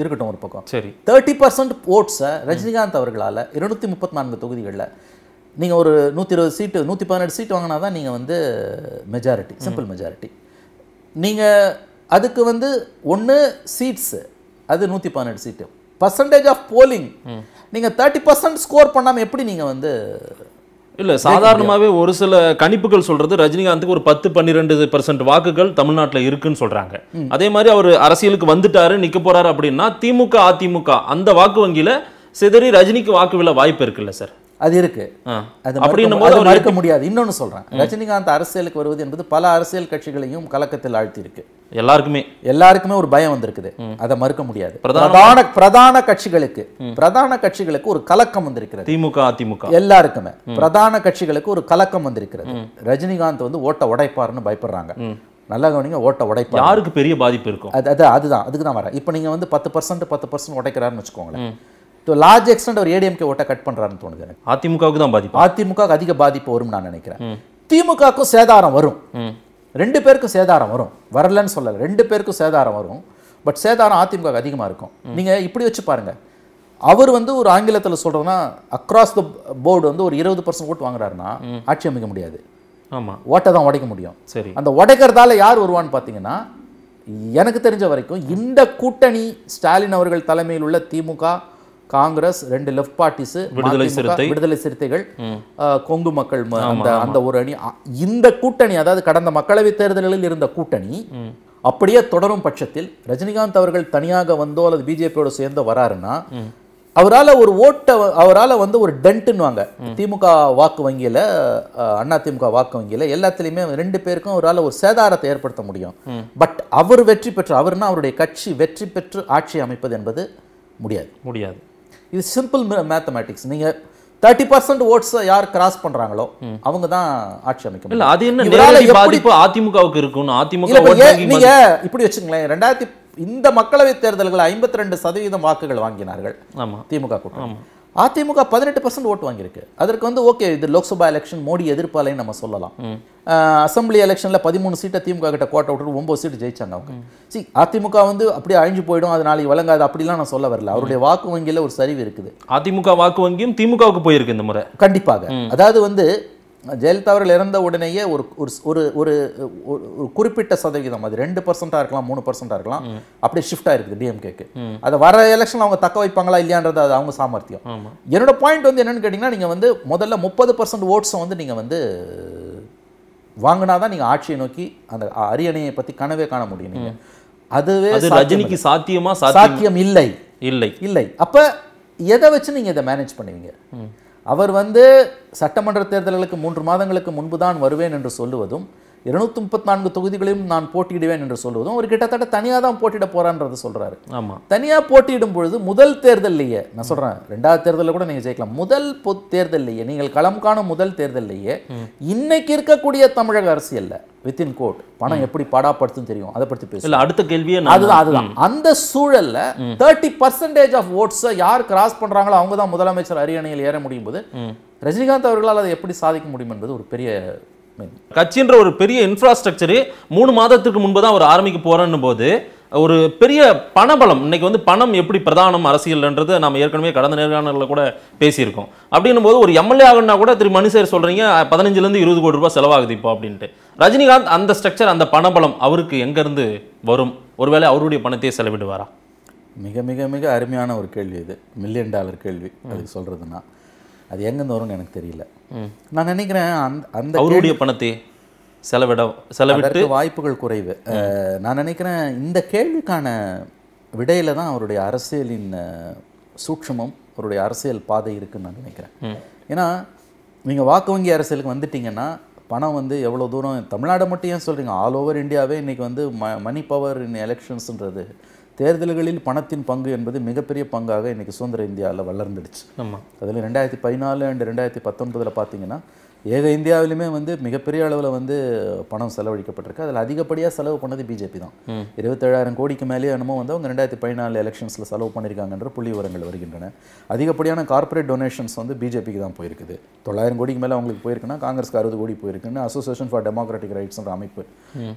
இருக்கட்டும் ஒரு பக்கம் சரி தேர்ட்டி பர்சன்ட் ஓட்ஸை ரஜினிகாந்த் அவர்களால் இருநூற்றி முப்பத்தி நான்கு தொகுதிகளில் நீங்கள் ஒரு நூற்றி இருபது சீட்டு நூற்றி பதினெட்டு சீட் வாங்கினா தான் நீங்கள் வந்து மெஜாரிட்டி சிம்பிள் மெஜாரிட்டி நீங்கள் அதுக்கு வந்து ஒன்று சீட்ஸு அது நூற்றி பதினெட்டு சீட்டு பர்சன்டேஜ் ஆஃப் போலிங் நீங்கள் தேர்ட்டி பர்சன்ட் ஸ்கோர் பண்ணாமல் எப்படி நீங்கள் வந்து இல்லை சாதாரணமாகவே ஒரு சில கணிப்புகள் சொல்கிறது ரஜினிகாந்துக்கு ஒரு பத்து பன்னிரெண்டு பர்சன்ட் வாக்குகள் தமிழ்நாட்டில் இருக்குன்னு சொல்கிறாங்க அதே மாதிரி அவர் அரசியலுக்கு வந்துட்டாரு நிற்க போகிறாரு அப்படின்னா திமுக அதிமுக அந்த வாக்கு வங்கியில் சிதறி ரஜினிக்கு வாக்கு விழ வாய்ப்பு இருக்குல்ல சார் அது இருக்கு அது அது மறுக்க முடியாது இன்னொன்று சொல்றேன் ரஜினிகாந்த் அரசியலுக்கு வருவது என்பது பல அரசியல் கட்சிகளையும் கலக்கத்தில் ஆழ்த்தி இருக்கு எல்லாருக்குமே எல்லாருக்குமே ஒரு பயம் வந்திருக்குது அதை மறுக்க முடியாது பிரதான பிரதான கட்சிகளுக்கு பிரதான கட்சிகளுக்கு ஒரு கலக்கம் வந்திருக்கிறது திமுக அதிமுக எல்லாருக்குமே பிரதான கட்சிகளுக்கு ஒரு கலக்கம் வந்திருக்கிறது ரஜினிகாந்த் வந்து ஓட்ட உடைப்பாருன்னு பயப்படுறாங்க நல்லா கவனிங்க ஓட்ட உடைப்பார் யாருக்கு பெரிய பாதிப்பு இருக்கும் அது அதுதான் அதுக்கு தான் வரேன் இப்போ நீங்க வந்து பத்து பர்சன்ட் பத்து பர்சன்ட் உடைக்கிறாருன்னு வச்சுக்கோங்களேன் இப்போ லார்ஜ் எக்ஸ்டென்ட் அவர் ஏடிஎம்கே ஓட்டை கட் பண்ணுறாருன்னு தோணுது எனக்கு அதிமுகவுக்கு தான் பாதிப்பு அதிமுக அதிக பாதிப்பு வரும் நான் நினைக்கிறேன் திமுகவுக்கும் சேதாரம் வரும் ரெண்டு பேருக்கும் சேதாரம் வரும் வரலன்னு சொல்லலை ரெண்டு பேருக்கும் சேதாரம் வரும் பட் சேதாரம் அதிமுக அதிகமாக இருக்கும் நீங்கள் இப்படி வச்சு பாருங்கள் அவர் வந்து ஒரு ஆங்கிலத்தில் சொல்கிறோன்னா அக்ராஸ் த போர்டு வந்து ஒரு இருபது பர்சன்ட் ஓட்டு வாங்குறாருன்னா ஆட்சி அமைக்க முடியாது ஆமாம் ஓட்டை தான் உடைக்க முடியும் சரி அந்த உடைக்கிறதால யார் வருவான்னு பார்த்தீங்கன்னா எனக்கு தெரிஞ்ச வரைக்கும் இந்த கூட்டணி ஸ்டாலின் அவர்கள் தலைமையில் உள்ள திமுக காங்கிரஸ் ரெண்டு லெஃப்ட் பார்ட்டிஸு விடுதலை சிறுத்தை விடுதலை சிறுத்தைகள் கொங்கு மக்கள் அந்த அந்த ஒரு அணி இந்த கூட்டணி அதாவது கடந்த மக்களவைத் தேர்தல்களில் இருந்த கூட்டணி அப்படியே தொடரும் பட்சத்தில் ரஜினிகாந்த் அவர்கள் தனியாக வந்தோ அல்லது பிஜேபியோட சேர்ந்த வராருன்னா அவரால் ஒரு ஓட்டை அவரால் வந்து ஒரு வாங்க திமுக வாக்கு வங்கியில் அண்ணா திமுக வாக்கு வங்கியில் எல்லாத்துலேயுமே ரெண்டு பேருக்கும் அவரால் ஒரு சேதாரத்தை ஏற்படுத்த முடியும் பட் அவர் வெற்றி பெற்று அவர்னா அவருடைய கட்சி வெற்றி பெற்று ஆட்சி அமைப்பது என்பது முடியாது முடியாது இது சிம்பிள் மேத்தமேட்டிக்ஸ் நீங்கள் தேர்ட்டி பர்சன்ட் ஓட்ஸ் யார் கிராஸ் பண்றாங்களோ அவங்க தான் ஆட்சி அமைக்க இல்ல அது என்ன பாதிப்பு அதிமுகவுக்கு இருக்கும் அதிமுக நீங்க இப்படி வச்சுங்களேன் ரெண்டாயிரத்தி இந்த மக்களவை தேர்தல்கள் ஐம்பத்தி ரெண்டு சதவீதம் வாக்குகள் வாங்கினார்கள் ஆமா திமுக கூட்டம் அதிமுக பதினெட்டு பர்சன்ட் ஓட்டு வாங்கியிருக்கு அதற்கு வந்து ஓகே இது லோக்சபா எலெக்ஷன் மோடி எதிர்ப்பாலைன்னு நம்ம சொல்லலாம் அசம்பிளி எலெக்ஷனில் பதிமூணு சீட்டை திமுக கிட்ட கோட்டை விட்டு ஒம்பது சீட்டு ஜெயிச்சாங்க அவங்க சி அதிமுக வந்து அப்படியே அழிஞ்சு போயிடும் அது நாளைக்கு வழங்காது அப்படிலாம் நான் சொல்ல வரல அவருடைய வாக்கு வங்கியில் ஒரு சரிவு இருக்குது அதிமுக வாக்கு வங்கியும் திமுகவுக்கு போயிருக்கு இந்த முறை கண்டிப்பாக அதாவது வந்து ஜெயலலிதா அவர்கள் இறந்த உடனேயே ஒரு ஒரு ஒரு ஒரு குறிப்பிட்ட சதவீதம் அது ரெண்டு பர்சண்ட்டாக இருக்கலாம் மூணு பர்சண்ட்டாக இருக்கலாம் அப்படியே ஷிஃப்ட் ஆகிருக்குது டிஎம்கேக்கு அதை வர எலெக்ஷன் அவங்க தக்க வைப்பாங்களா இல்லையான்றது அது அவங்க சாமர்த்தியம் என்னோட பாயிண்ட் வந்து என்னென்னு கேட்டிங்கன்னா நீங்கள் வந்து முதல்ல முப்பது பர்சன்ட் ஓட்ஸை வந்து நீங்கள் வந்து வாங்கினாதான் நீங்கள் ஆட்சியை நோக்கி அந்த அரியணையை பற்றி கனவே காண முடியும் நீங்கள் அதுவே ரஜினிக்கு சாத்தியமாக சாத்தியம் இல்லை இல்லை இல்லை அப்போ எதை வச்சு நீங்கள் இதை மேனேஜ் பண்ணுவீங்க அவர் வந்து சட்டமன்ற தேர்தல்களுக்கு மூன்று மாதங்களுக்கு முன்பு தான் வருவேன் என்று சொல்லுவதும் இருநூத்தி முப்பத்தி நான்கு தொகுதிகளையும் நான் போட்டியிடுவேன் என்று சொல்வதும் அவர் கிட்டத்தட்ட தனியாக தான் போட்டியிட போறான்றது சொல்றாரு ஆமாம் தனியாக போட்டியிடும் பொழுது முதல் இல்லையே நான் சொல்றேன் ரெண்டாவது தேர்தலில் கூட நீங்க ஜெயிக்கலாம் முதல் தேர்தல் இல்லையே நீங்கள் களம் காணும் முதல் இல்லையே இன்னைக்கு இருக்கக்கூடிய தமிழக அரசியல்ல வித்தின் கோட் பணம் எப்படி பாடாப்படுத்தும் தெரியும் அதை பற்றி பேச அடுத்த கேள்வியே அதுதான் அதுதான் அந்த சூழல்ல தேர்ட்டி பர்சன்டேஜ் ஆஃப் ஓட்ஸை யார் கிராஸ் பண்றாங்களோ அவங்க தான் முதலமைச்சர் அரியணையில் ஏற முடியும் போது ரஜினிகாந்த் அவர்களால் அதை எப்படி சாதிக்க முடியும் என்பது ஒரு பெரிய கட்சின்ற ஒரு பெரிய இன்ஃப்ராஸ்ட்ரக்சரு மூணு மாதத்துக்கு முன்பு தான் அவர் ஆரம்பிக்க போகிறேன்னு போது ஒரு பெரிய பணபலம் இன்னைக்கு வந்து பணம் எப்படி பிரதானம் அரசியல்ன்றது நம்ம ஏற்கனவே கடந்த நேர்காணலில் கூட பேசியிருக்கோம் அப்படின்னும் போது ஒரு எம்எல்ஏ ஆகுனா கூட திரு மனுஷர் சொல்கிறீங்க பதினஞ்சுலேருந்து இருபது கோடி ரூபாய் செலவாகுது இப்போ அப்படின்ட்டு ரஜினிகாந்த் அந்த ஸ்ட்ரக்சர் அந்த பணபலம் அவருக்கு எங்கேருந்து வரும் ஒருவேளை அவருடைய பணத்தையே செலவிடுவாரா மிக மிக மிக அருமையான ஒரு கேள்வி இது மில்லியன் டாலர் கேள்வி அதுக்கு சொல்கிறதுனா அது எங்கேருந்து வரும்னு எனக்கு தெரியல நான் நினைக்கிறேன் அந்த அந்த அவருடைய பணத்தை செலவிட செலவிட்டு வாய்ப்புகள் குறைவு நான் நினைக்கிறேன் இந்த கேள்விக்கான விடையில தான் அவருடைய அரசியலின் சூட்சமம் அவருடைய அரசியல் பாதை இருக்குன்னு நான் நினைக்கிறேன் ஏன்னா நீங்கள் வாக்கு வங்கி அரசியலுக்கு வந்துட்டீங்கன்னா பணம் வந்து எவ்வளோ தூரம் தமிழ்நாடு மட்டும் ஏன் சொல்கிறீங்க ஆல் ஓவர் இந்தியாவே இன்றைக்கி வந்து ம மணி பவர் இன் எலெக்ஷன்ஸுன்றது தேர்தல்களில் பணத்தின் பங்கு என்பது மிகப்பெரிய பங்காக இன்றைக்கி சுதந்திர இந்தியாவில் வளர்ந்துடுச்சு ஆமாம் அதில் ரெண்டாயிரத்தி பதினாலு அண்டு ரெண்டாயிரத்தி பத்தொன்பதில் பார்த்தீங்கன்னா ஏக இந்தியாவிலுமே வந்து மிகப்பெரிய அளவில் வந்து பணம் செலவழிக்கப்பட்டிருக்கு அதில் அதிகப்படியாக செலவு பண்ணது பிஜேபி தான் இருபத்தேழாயிரம் கோடிக்கு மேலே என்னமோ வந்து அவங்க ரெண்டாயிரத்தி பதினாலு எலெக்ஷன்ஸில் செலவு பண்ணியிருக்காங்கன்ற புள்ளி விவரங்கள் வருகின்றன அதிகப்படியான கார்ப்பரேட் டொனேஷன்ஸ் வந்து பிஜேபிக்கு தான் போயிருக்குது தொள்ளாயிரம் கோடிக்கு மேலே அவங்களுக்கு போயிருக்குன்னா காங்கிரஸ்க்கு அறுபது கோடி போயிருக்குன்னு அசோசியேஷன் ஃபார் டெமோக்ராட்டிக் ரைட்ஸ்ன்ற அமைப்பு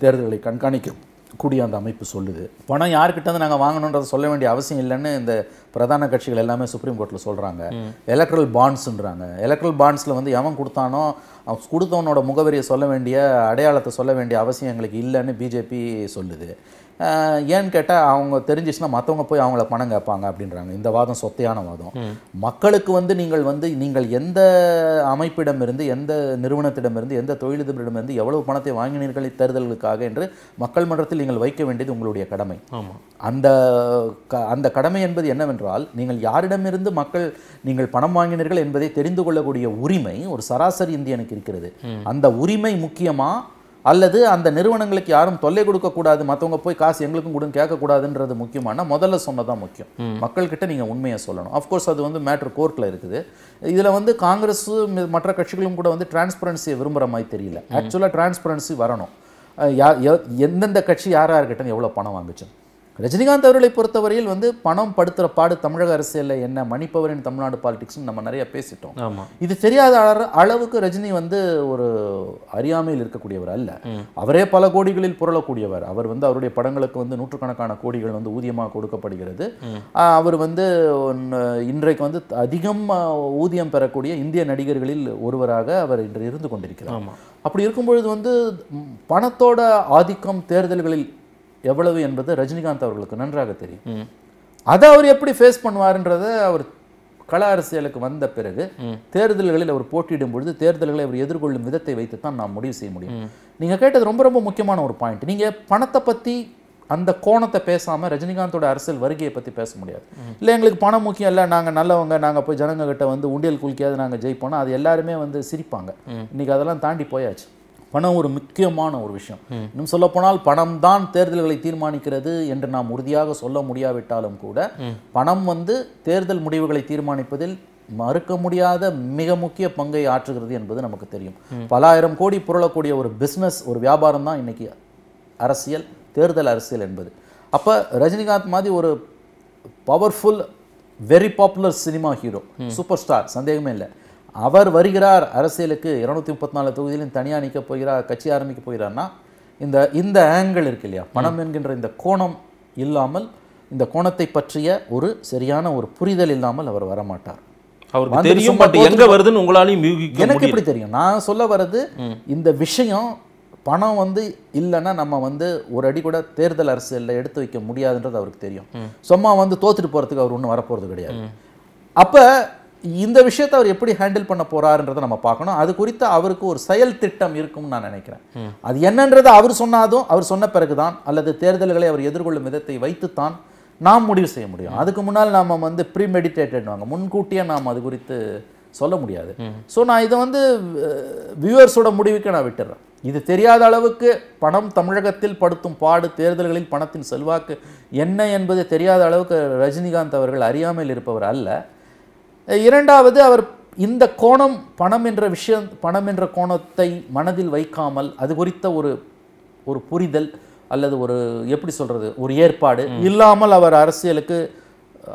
தேர்தல்களை கண்காணிக்கும் கூடிய அந்த அமைப்பு சொல்லுது பணம் வந்து நாங்கள் வாங்கணுன்றதை சொல்ல வேண்டிய அவசியம் இல்லைன்னு இந்த பிரதான கட்சிகள் எல்லாமே சுப்ரீம் கோர்ட்டில் சொல்கிறாங்க எலக்ட்ரல் பாண்ட்ஸுன்றாங்க எலக்ட்ரல் பாண்ட்ஸில் வந்து எவன் கொடுத்தானோ கொடுத்தவனோட முகவரியை சொல்ல வேண்டிய அடையாளத்தை சொல்ல வேண்டிய அவசியம் எங்களுக்கு இல்லைன்னு பிஜேபி சொல்லுது ஏன்னு கேட்டால் அவங்க தெரிஞ்சிச்சுன்னா மற்றவங்க போய் அவங்கள பணம் கேட்பாங்க அப்படின்றாங்க இந்த வாதம் சொத்தையான வாதம் மக்களுக்கு வந்து நீங்கள் வந்து நீங்கள் எந்த அமைப்பிடமிருந்து எந்த நிறுவனத்திடமிருந்து எந்த தொழிலதிபரிடமிருந்து எவ்வளவு பணத்தை வாங்கினீர்கள் தேர்தல்களுக்காக என்று மக்கள் மன்றத்தில் நீங்கள் வைக்க வேண்டியது உங்களுடைய கடமை அந்த அந்த கடமை என்பது என்னவென்றால் நீங்கள் யாரிடமிருந்து மக்கள் நீங்கள் பணம் வாங்கினீர்கள் என்பதை தெரிந்து கொள்ளக்கூடிய உரிமை ஒரு சராசரி இந்தியனுக்கு இருக்கிறது அந்த உரிமை முக்கியமாக அல்லது அந்த நிறுவனங்களுக்கு யாரும் தொல்லை கொடுக்கக்கூடாது மற்றவங்க போய் காசு எங்களுக்கும் கொடுன்னு கேட்கக்கூடாதுன்றது முக்கியமான முதல்ல சொன்னதான் முக்கியம் மக்கள்கிட்ட நீங்கள் உண்மையை சொல்லணும் அஃப்கோர்ஸ் அது வந்து மேட்ரு கோர்ட்டில் இருக்குது இதில் வந்து காங்கிரஸ் மற்ற கட்சிகளும் கூட வந்து டிரான்ஸ்பரன்சியை விரும்புகிற மாதிரி தெரியல ஆக்சுவலாக டிரான்ஸ்பரன்சி வரணும் எந்தெந்த கட்சி யாராக இருக்கட்டும் எவ்வளோ பணம் வாங்குச்சு ரஜினிகாந்த் அவர்களை பொறுத்தவரையில் வந்து பணம் படுத்துகிற பாடு தமிழக அரசியலில் என்ன மணிப்பவரின் தமிழ்நாடு பாலிடிக்ஸ்னு நம்ம நிறைய பேசிட்டோம் இது தெரியாத அளவுக்கு ரஜினி வந்து ஒரு அறியாமையில் இருக்கக்கூடியவர் அல்ல அவரே பல கோடிகளில் புரளக்கூடியவர் அவர் வந்து அவருடைய படங்களுக்கு வந்து நூற்றுக்கணக்கான கோடிகள் வந்து ஊதியமாக கொடுக்கப்படுகிறது அவர் வந்து இன்றைக்கு வந்து அதிகம் ஊதியம் பெறக்கூடிய இந்திய நடிகர்களில் ஒருவராக அவர் இன்று இருந்து கொண்டிருக்கிறார் அப்படி இருக்கும்பொழுது வந்து பணத்தோட ஆதிக்கம் தேர்தல்களில் எவ்வளவு என்பது ரஜினிகாந்த் அவர்களுக்கு நன்றாக தெரியும் அதை அவர் எப்படி ஃபேஸ் பண்ணுவார்ன்றத அவர் கள அரசியலுக்கு வந்த பிறகு தேர்தல்களில் அவர் போட்டியிடும் பொழுது தேர்தல்களை அவர் எதிர்கொள்ளும் விதத்தை வைத்து தான் நான் முடிவு செய்ய முடியும் நீங்கள் கேட்டது ரொம்ப ரொம்ப முக்கியமான ஒரு பாயிண்ட் நீங்கள் பணத்தை பற்றி அந்த கோணத்தை பேசாமல் ரஜினிகாந்தோட அரசியல் வருகையை பற்றி பேச முடியாது இல்லை எங்களுக்கு பணம் முக்கியம் இல்லை நாங்கள் நல்லவங்க நாங்கள் போய் ஜனங்கக்கிட்ட வந்து உண்டியல் குலுக்கியாவது நாங்கள் ஜெயிப்போனால் அது எல்லாருமே வந்து சிரிப்பாங்க இன்றைக்கி அதெல்லாம் தாண்டி போயாச்சு பணம் ஒரு முக்கியமான ஒரு விஷயம் இன்னும் சொல்லப்போனால் பணம் தான் தேர்தல்களை தீர்மானிக்கிறது என்று நாம் உறுதியாக சொல்ல முடியாவிட்டாலும் கூட பணம் வந்து தேர்தல் முடிவுகளை தீர்மானிப்பதில் மறுக்க முடியாத மிக முக்கிய பங்கை ஆற்றுகிறது என்பது நமக்கு தெரியும் பல ஆயிரம் கோடி புரளக்கூடிய ஒரு பிஸ்னஸ் ஒரு வியாபாரம் தான் இன்னைக்கு அரசியல் தேர்தல் அரசியல் என்பது அப்போ ரஜினிகாந்த் மாதிரி ஒரு powerful very popular cinema hero super star சந்தேகமே இல்லை அவர் வருகிறார் அரசியலுக்கு இருநூத்தி முப்பத்தி நாலு தொகுதியிலும் தனியாக நிற்க போகிறார் கட்சி ஆரம்பிக்க போகிறார்னா இந்த இந்த ஆங்கிள் இருக்கு இல்லையா பணம் என்கின்ற இந்த கோணம் இல்லாமல் இந்த கோணத்தை பற்றிய ஒரு சரியான ஒரு புரிதல் இல்லாமல் அவர் வரமாட்டார் மாட்டார் தெரியும் எங்க வருதுன்னு உங்களாலையும் எனக்கு எப்படி தெரியும் நான் சொல்ல வர்றது இந்த விஷயம் பணம் வந்து இல்லைன்னா நம்ம வந்து ஒரு அடி கூட தேர்தல் அரசியலில் எடுத்து வைக்க முடியாதுன்றது அவருக்கு தெரியும் சும்மா வந்து தோத்துட்டு போறதுக்கு அவர் ஒன்றும் வரப்போறது கிடையாது அப்போ இந்த விஷயத்தை அவர் எப்படி ஹேண்டில் பண்ண போறாருன்றதை நம்ம பார்க்கணும் அது குறித்து அவருக்கு ஒரு செயல் திட்டம் இருக்கும்னு நான் நினைக்கிறேன் அது என்னன்றதை அவர் சொன்னாதும் அவர் சொன்ன பிறகுதான் அல்லது தேர்தல்களை அவர் எதிர்கொள்ளும் விதத்தை வைத்துத்தான் நாம் முடிவு செய்ய முடியும் அதுக்கு முன்னால் நாம் வந்து வாங்க முன்கூட்டியே நாம் அது குறித்து சொல்ல முடியாது ஸோ நான் இதை வந்து வியூவர்ஸோட முடிவுக்கு நான் விட்டுறேன் இது தெரியாத அளவுக்கு பணம் தமிழகத்தில் படுத்தும் பாடு தேர்தல்களில் பணத்தின் செல்வாக்கு என்ன என்பது தெரியாத அளவுக்கு ரஜினிகாந்த் அவர்கள் அறியாமல் இருப்பவர் அல்ல இரண்டாவது அவர் இந்த கோணம் பணம் என்ற விஷயம் பணம் என்ற கோணத்தை மனதில் வைக்காமல் அது குறித்த ஒரு ஒரு புரிதல் அல்லது ஒரு எப்படி சொல்கிறது ஒரு ஏற்பாடு இல்லாமல் அவர் அரசியலுக்கு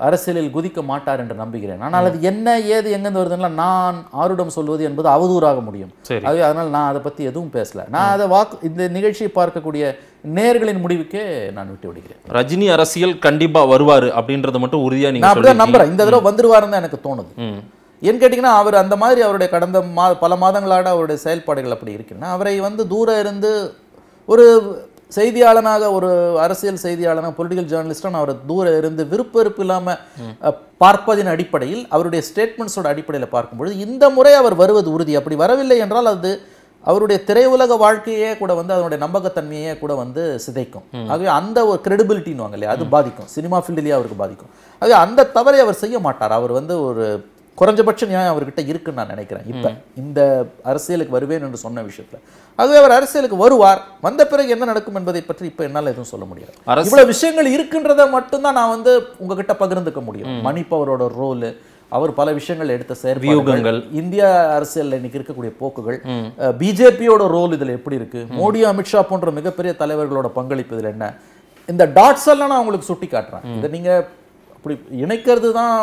அரசியலில் குதிக்க மாட்டார் என்று நம்புகிறேன் ஆனால் அது என்ன ஏது எங்கேருந்து வருதுன்னா நான் ஆருடம் சொல்வது என்பது அவதூறாக முடியும் அது அதனால் நான் அதை பற்றி எதுவும் பேசல நான் அதை வாக்கு இந்த நிகழ்ச்சியை பார்க்கக்கூடிய நேர்களின் முடிவுக்கே நான் விட்டு விடுகிறேன் ரஜினி அரசியல் கண்டிப்பாக வருவார் அப்படின்றத மட்டும் உறுதியாக நீங்கள் அப்படியே நம்புறேன் இந்த தடவை வந்துருவாருன்னு எனக்கு தோணுது ஏன்னு கேட்டிங்கன்னா அவர் அந்த மாதிரி அவருடைய கடந்த மா பல மாதங்களாக அவருடைய செயல்பாடுகள் அப்படி இருக்குன்னா அவரை வந்து தூரம் இருந்து ஒரு செய்தியாளனாக ஒரு அரசியல் செய்தியாளனாக பொலிட்டிக்கல் ஜேர்னலிஸ்டாக நான் அவரை தூரம் இருந்து விருப்ப வெறுப்பு இல்லாமல் பார்ப்பதின் அடிப்படையில் அவருடைய ஸ்டேட்மெண்ட்ஸோட அடிப்படையில் பார்க்கும்பொழுது இந்த முறை அவர் வருவது உறுதி அப்படி வரவில்லை என்றால் அது அவருடைய திரையுலக வாழ்க்கையே கூட வந்து அதனுடைய நம்பகத்தன்மையே கூட வந்து சிதைக்கும் ஆகவே அந்த ஒரு கிரெடிபிலிட்டின்னு வாங்க இல்லையா அது பாதிக்கும் சினிமா ஃபீல்டுலேயே அவருக்கு பாதிக்கும் ஆகவே அந்த தவறை அவர் செய்ய மாட்டார் அவர் வந்து ஒரு குறைஞ்சபட்ச நியாயம் அவர்கிட்ட இருக்குன்னு நான் நினைக்கிறேன் இப்போ இந்த அரசியலுக்கு வருவேன் என்று சொன்ன விஷயத்தில் அதுவே அவர் அரசியலுக்கு வருவார் வந்த பிறகு என்ன நடக்கும் என்பதை பற்றி இப்போ என்னால் எதுவும் சொல்ல முடியாது இவ்வளோ விஷயங்கள் இருக்கின்றத மட்டும்தான் நான் வந்து உங்ககிட்ட பகிர்ந்துக்க முடியும் மணிப் அவரோட ரோலு அவர் பல விஷயங்கள் எடுத்த செயற்பாடுகள் இந்தியா அரசியலில் இன்னைக்கு இருக்கக்கூடிய போக்குகள் பிஜேபியோட ரோல் இதில் எப்படி இருக்கு மோடி அமித்ஷா போன்ற மிகப்பெரிய தலைவர்களோட பங்களிப்பு இதில் என்ன இந்த டாட்ஸ் எல்லாம் நான் உங்களுக்கு சுட்டி காட்டுறேன் இதை நீங்கள் அப்படி இணைக்கிறது தான்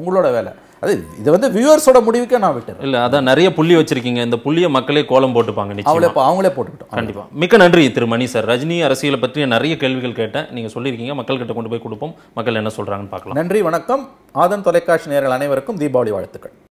உங்களோட வேலை அது இது வந்து வியூவர்ஸோட முடிவுக்கே நான் விட்டேன் இல்லை அதான் நிறைய புள்ளி வச்சிருக்கீங்க இந்த புள்ளியை மக்களே கோலம் போட்டுப்பாங்க அவங்களே அவங்களே போட்டுக்கிட்டோம் கண்டிப்பாக மிக்க நன்றி திரு மணி சார் ரஜினி அரசியலை பற்றிய நிறைய கேள்விகள் கேட்டேன் நீங்கள் சொல்லியிருக்கீங்க மக்கள்கிட்ட கொண்டு போய் கொடுப்போம் மக்கள் என்ன சொல்கிறாங்கன்னு பார்க்கலாம் நன்றி வணக்கம் ஆதன் தொலைக்காட்சி நேரில் அனைவருக்கும் தீபாவளி வாழ்த்துக்கள்